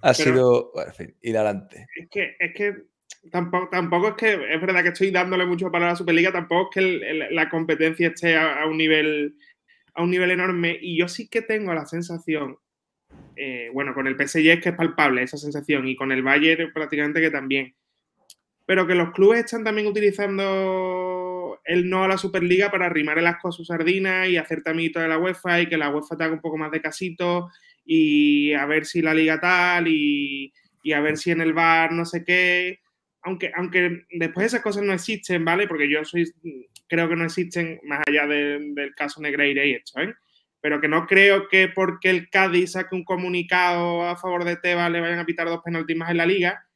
Ha sido. Bueno, en fin, hilarante. que, es que tampoco, tampoco es que, es verdad que estoy dándole mucho para la Superliga, tampoco es que la competencia esté a, un nivel, a un nivel enorme. Y yo sí que tengo la sensación, eh, bueno, con el PSG es que es palpable esa sensación y con el Bayern prácticamente que también, pero que los clubes están también utilizando el no a la Superliga para arrimar el asco a sus sardina y hacer tamito de la UEFA y que la UEFA te haga un poco más de casito y a ver si la liga tal y, y a ver si en el bar no sé qué aunque, después esas cosas no existen, ¿vale? Porque yo soy, creo que no existen más allá del caso Negreira y esto, ¿eh? Pero que no creo que porque el Cádiz saque un comunicado a favor de Tebas le vayan a pitar dos penaltis más en la liga.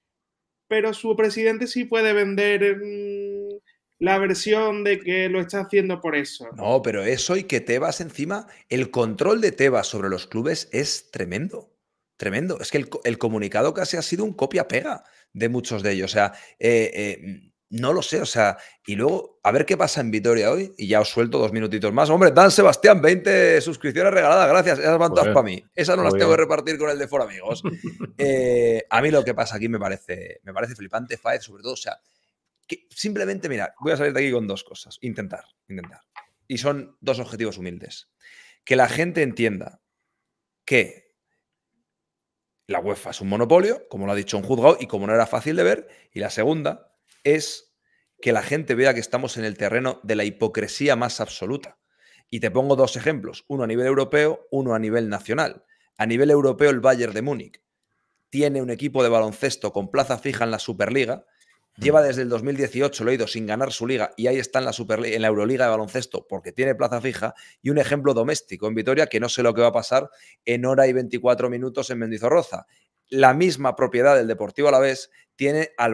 Pero su presidente sí puede vender mm, la versión de que lo está haciendo por eso. No, pero eso y que Tebas encima, el control de Tebas sobre los clubes es tremendo. Tremendo. Es que el comunicado casi ha sido un copia-pega de muchos de ellos. O sea, eh, eh, mm, no lo sé, o sea, y luego a ver qué pasa en Vitoria hoy y ya os suelto dos minutitos más. Hombre, Dan Sebastián, 20 suscripciones regaladas, gracias, esas van todas para mí. Esas no las tengo que repartir con el de For Amigos. Eh, a mí lo que pasa aquí me parece, me parece flipante, Faez, sobre todo, o sea, que simplemente, mira, voy a salir de aquí con dos cosas, intentar, intentar. Y son dos objetivos humildes. Que la gente entienda que la UEFA es un monopolio, como lo ha dicho un juzgado y como no era fácil de ver. Y la segunda es que la gente vea que estamos en el terreno de la hipocresía más absoluta. Y te pongo dos ejemplos, uno a nivel europeo, uno a nivel nacional. A nivel europeo, el Bayern de Múnich tiene un equipo de baloncesto con plaza fija en la Superliga Lleva mm. desde el 2018, lo he ido, sin ganar su liga y ahí está en la, en la Euroliga de baloncesto porque tiene plaza fija y un ejemplo doméstico en Vitoria que no sé lo que va a pasar en hora y 24 minutos en Mendizorroza. La misma propiedad del Deportivo a la vez tiene al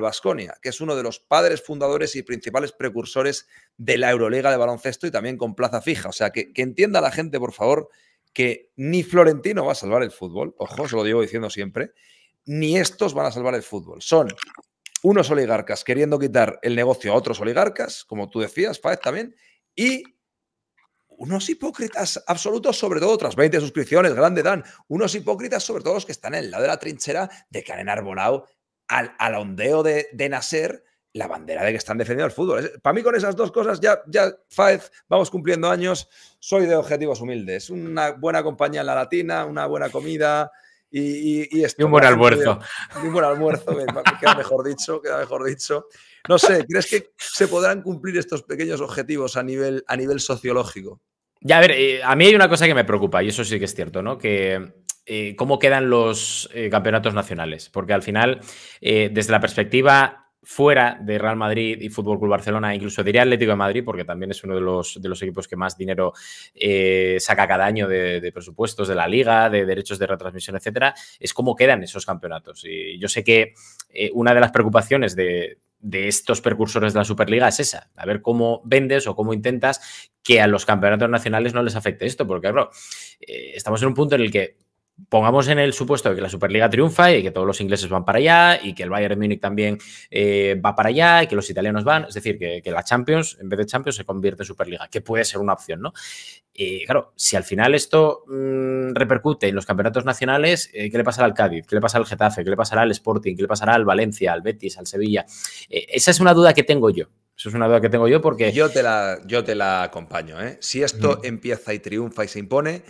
que es uno de los padres fundadores y principales precursores de la Euroliga de baloncesto y también con plaza fija. O sea, que, que entienda la gente, por favor, que ni Florentino va a salvar el fútbol, ojo, se lo digo diciendo siempre, ni estos van a salvar el fútbol. Son unos oligarcas queriendo quitar el negocio a otros oligarcas, como tú decías, Faez también, y unos hipócritas absolutos, sobre todo tras 20 suscripciones, grande Dan, unos hipócritas, sobre todo los que están en el lado de la trinchera, de que han enarbolado al, ondeo de, de la bandera de que están defendiendo el fútbol. para mí con esas dos cosas ya, ya, Faez, vamos cumpliendo años, soy de objetivos humildes, una buena compañía en la latina, una buena comida, y, un buen almuerzo. un buen almuerzo, queda mejor dicho, queda mejor dicho. No sé, ¿crees que se podrán cumplir estos pequeños objetivos a nivel, a nivel sociológico? Ya, a ver, eh, a mí hay una cosa que me preocupa, y eso sí que es cierto, ¿no? Que eh, cómo quedan los eh, campeonatos nacionales, porque al final, desde la perspectiva fuera de Real Madrid y Fútbol Club Barcelona, incluso diría Atlético de Madrid, porque también es uno de los, equipos que más dinero eh, saca cada año de, presupuestos de la liga, de derechos de retransmisión, etcétera, es cómo quedan esos campeonatos. Y yo sé que eh, una de las preocupaciones de, estos percursores de la Superliga es esa, a ver cómo vendes o cómo intentas que a los campeonatos nacionales no les afecte esto, porque eh, estamos en un punto en el que pongamos en el supuesto de que la Superliga triunfa y que todos los ingleses van para allá y que el Bayern Múnich también eh, va para allá y que los italianos van, es decir, que, la Champions, en vez de Champions, se convierte en Superliga, que puede ser una opción, ¿no? Eh, claro, si al final esto mm, repercute en los campeonatos nacionales, eh, ¿qué le pasará al Cádiz? ¿Qué le pasará al Getafe? ¿Qué le pasará al Sporting? ¿Qué le pasará al Valencia, al Betis, al Sevilla? esa es una duda que tengo yo. Esa es una duda que tengo yo porque... Yo te la, yo te la acompaño, Si esto empieza y triunfa y se impone,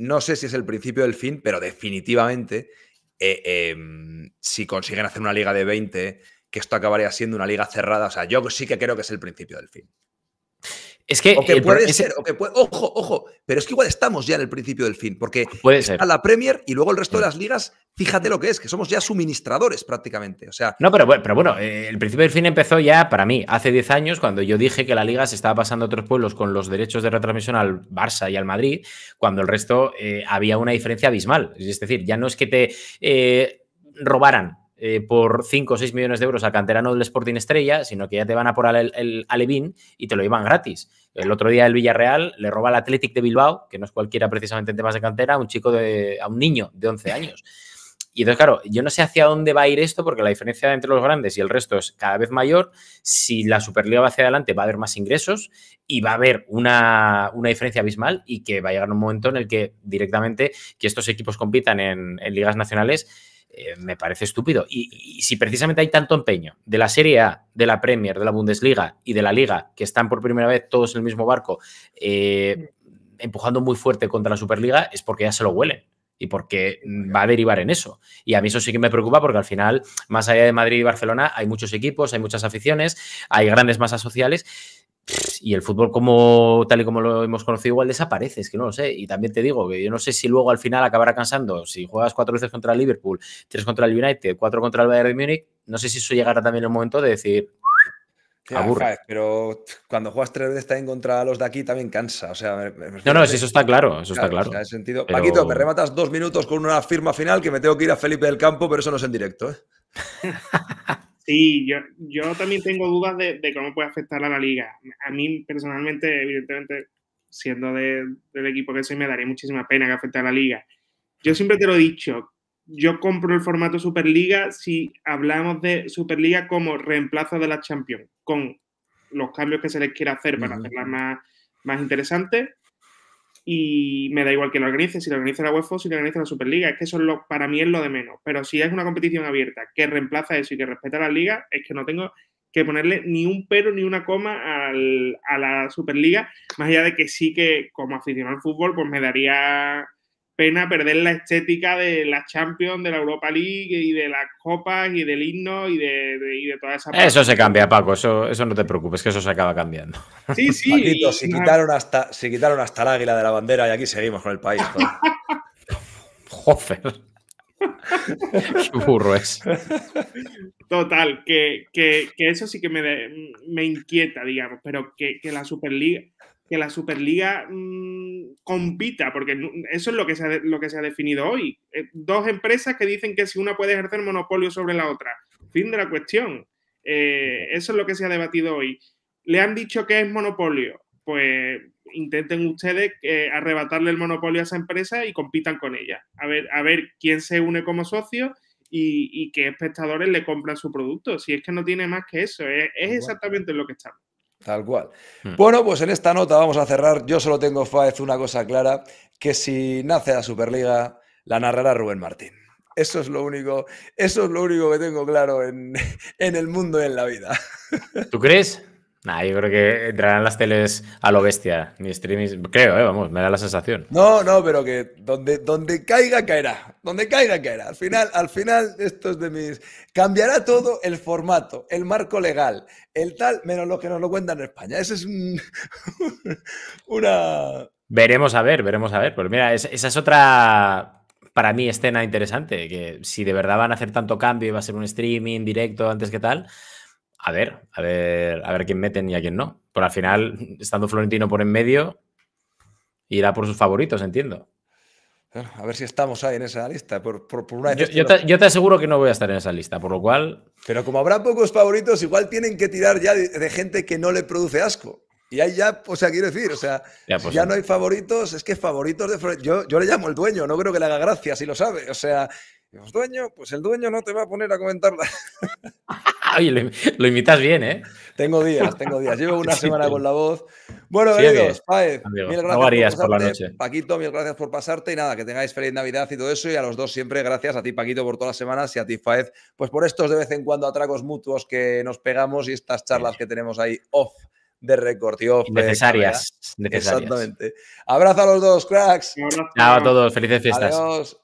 no sé si es el principio del fin, pero definitivamente, eh, em, si consiguen hacer una liga de 20, que esto acabaría siendo una liga cerrada, o sea, yo sí que creo que es el principio del fin. Es que, o que puede ser, o que puede, ojo, ojo, pero es que igual estamos ya en el principio del fin, porque puede está la Premier y luego el resto de las ligas, fíjate lo que es, que somos ya suministradores prácticamente. O sea, no, pero, pero bueno, eh, el principio del fin empezó ya para mí, hace 10 años, cuando yo dije que la liga se estaba pasando a otros pueblos con los derechos de retransmisión al Barça y al Madrid, cuando el resto eh, había una diferencia abismal. Es decir, ya no es que te eh, robaran por 5 o 6 millones de euros al canterano del Sporting Estrella, sino que ya te van a por el, el y te lo llevan gratis. El otro día el Villarreal le roba al Athletic de Bilbao, que no es cualquiera precisamente en temas de cantera, a un chico de, a un niño de 11 años. Y entonces, claro, yo no sé hacia dónde va a ir esto, porque la diferencia entre los grandes y el resto es cada vez mayor. Si la Superliga va hacia adelante, va a haber más ingresos y va a haber una, diferencia abismal y que va a llegar un momento en el que directamente que estos equipos compitan en ligas nacionales eh, me parece estúpido. Y, si precisamente hay tanto empeño de la Serie A, de la Premier, de la Bundesliga y de la Liga, que están por primera vez todos en el mismo barco, eh, empujando muy fuerte contra la Superliga, es porque ya se lo huelen y porque va a derivar en eso. Y a mí eso sí que me preocupa porque al final, más allá de Madrid y Barcelona, hay muchos equipos, hay muchas aficiones, hay grandes masas sociales y el fútbol como tal y como lo hemos conocido igual desaparece, es que no lo sé. Y también te digo que yo no sé si luego al final acabará cansando. Si juegas cuatro veces contra el Liverpool, tres contra el United, cuatro contra el Bayern de Múnich, no sé si eso llegará también el momento de decir... Aburra aburre. pero cuando juegas tres veces también contra los de aquí también cansa. O sea, no, no, eso está claro, está claro. Paquito, me rematas dos minutos con una firma final que me tengo que ir a Felipe del Campo, pero eso no es en directo. ¿eh? Sí, yo, también tengo dudas de, cómo puede afectar a la liga. A mí personalmente, evidentemente, siendo del equipo que soy, me daría muchísima pena que afecte a la liga. Yo siempre te lo he dicho, yo compro el formato Superliga si hablamos de Superliga como reemplazo de la Champions, con los cambios que se les quiera hacer para hacerla más interesante y me da igual que lo organice, si lo organiza la UEFA si lo organiza la Superliga, es que eso lo, para mí es lo de menos. Pero si es una competición abierta que reemplaza eso y que respeta la Liga, es que no tengo que ponerle ni un pero ni una coma al, a la Superliga, más allá de que sí que como aficionado al fútbol, pues me daría pena perder la estética de la Champions, de la Europa League y de las copas y del himno y de, y toda esa... Eso se cambia, Paco, eso, eso no te preocupes, que eso se acaba cambiando. Sí, sí. si, ah. quitaron hasta, si quitaron hasta el águila de la bandera y aquí seguimos con el país. Joder. Qué burro es. Total, que, eso sí que me, inquieta, digamos, pero que, que la Superliga, que la Superliga mm, compita, porque eso es lo que, se ha, lo que se ha definido hoy. Eh, dos empresas que dicen que si una puede ejercer monopolio sobre la otra. Fin de la cuestión. Eh, eso es lo que se ha debatido hoy. Le han dicho que es monopolio. Pues intenten ustedes eh, arrebatarle el monopolio a esa empresa y compitan con ella. A ver, a ver quién se une como socio y, qué espectadores le compran su producto. Si es que no tiene más que eso, es, exactamente lo que estamos. Tal cual. Hmm. Bueno, pues en esta nota vamos a cerrar. Yo solo tengo, Faez, una cosa clara, que si nace la Superliga, la narrará Rubén Martín. Eso es lo único, eso es lo único que tengo claro en, en el mundo y en la vida. ¿Tú crees? Nah, yo creo que entrarán las teles a lo bestia. Mi streaming, creo, eh, vamos, me da la sensación. No, no, pero que donde, donde caiga, caerá. Donde caiga, caerá. Al final, al final, esto es de mis. Cambiará todo el formato, el marco legal, el tal, menos lo que nos lo cuentan en España. Ese es un, una. Veremos a ver, veremos a ver. Pues mira, esa, esa es otra para mí escena interesante, que si de verdad van a hacer tanto cambio y va a ser un streaming directo antes que tal, a ver, a ver, a ver quién meten y a quién no. Pero al final, estando Florentino por en medio, irá por sus favoritos, entiendo. A ver si estamos ahí en esa lista. Por, por, una yo, te, aseguro que no voy a estar en esa lista, por lo cual. Pero como habrá pocos favoritos, igual tienen que tirar ya de, gente que no le produce asco. Y ahí ya, o sea, quiero decir, o sea, ya, pues ya no hay favoritos, es que favoritos de Florentino. Yo, yo le llamo el dueño, no creo que le haga gracia si lo sabe. O sea, dueño dueño, pues el dueño no te va a poner a comentarla. lo, imitas bien, ¿eh? Tengo días, tengo días. Llevo una semana con la voz. Bueno, amigos, Paez, mil gracias por, Paquito, mil gracias por pasarte y nada, que tengáis feliz Navidad y todo eso. Y a los dos siempre gracias a ti, Paquito, por todas las semanas y a ti, Faez, pues por estos de vez en cuando atracos mutuos que nos pegamos y estas charlas que tenemos ahí off de récord y Necesarias, necesarias. Exactamente. Abrazo a los dos, cracks. Chao a todos, felices fiestas.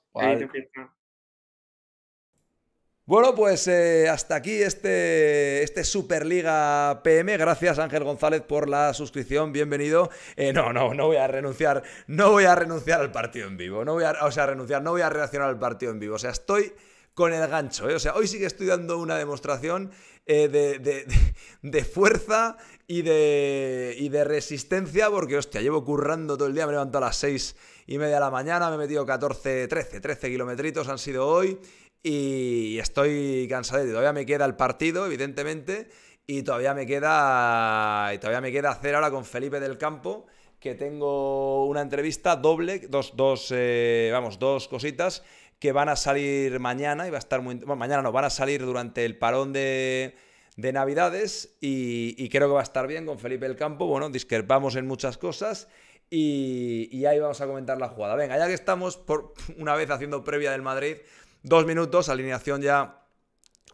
Bueno, pues eh, hasta aquí este, este Superliga PM. Gracias Ángel González por la suscripción. Bienvenido. Eh, no, no, no voy a renunciar. No voy a renunciar al partido en vivo. No voy a, o sea, renunciar, no voy a reaccionar al partido en vivo. O sea, estoy con el gancho. ¿eh? O sea, hoy sí que estoy dando una demostración de, de, de, fuerza y de, de resistencia, porque hostia, llevo currando todo el día, me levanto a las seis y media de la mañana, me he metido 14, 13, 13 kilometritos han sido hoy y estoy cansado. Y todavía me queda el partido, evidentemente, y todavía me queda, todavía me queda hacer ahora con Felipe del Campo que tengo una entrevista doble, dos, dos, eh, vamos, dos cositas que van a salir mañana y va a estar mañana no, van a salir durante el parón de, Navidades y, creo que va a estar bien con Felipe del Campo. Bueno, discrepamos en muchas cosas y, y ahí vamos a comentar la jugada. Venga, ya que estamos por una vez haciendo previa del Madrid, Dos minutos, alineación ya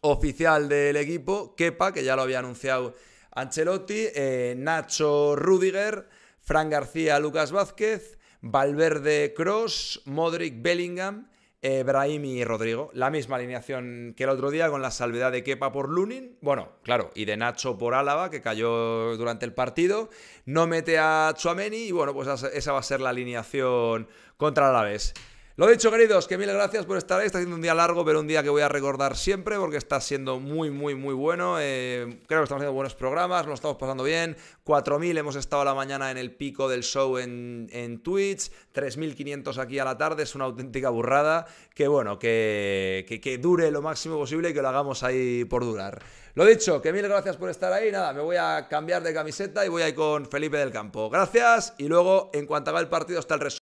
oficial del equipo. Kepa, que ya lo había anunciado Ancelotti, eh, Nacho Rudiger, Fran García, Lucas Vázquez, Valverde Cross, Modric Bellingham, eh, y Rodrigo. La misma alineación que el otro día, con la salvedad de Kepa por Lunin, bueno, claro, y de Nacho por Álava, que cayó durante el partido. No mete a Chuameni, y bueno, pues esa va a ser la alineación contra Alaves. Lo dicho, queridos, que mil gracias por estar ahí. Está siendo un día largo, pero un día que voy a recordar siempre porque está siendo muy, muy, muy bueno. Eh, creo que estamos haciendo buenos programas, lo estamos pasando bien. 4.000 hemos estado a la mañana en el pico del show en, en Twitch, 3.500 aquí a la tarde. Es una auténtica burrada. Que bueno, que, que, dure lo máximo posible y que lo hagamos ahí por durar. Lo dicho, que mil gracias por estar ahí. Nada, me voy a cambiar de camiseta y voy ahí con Felipe del Campo. Gracias y luego, en cuanto haga el partido, hasta el resumen.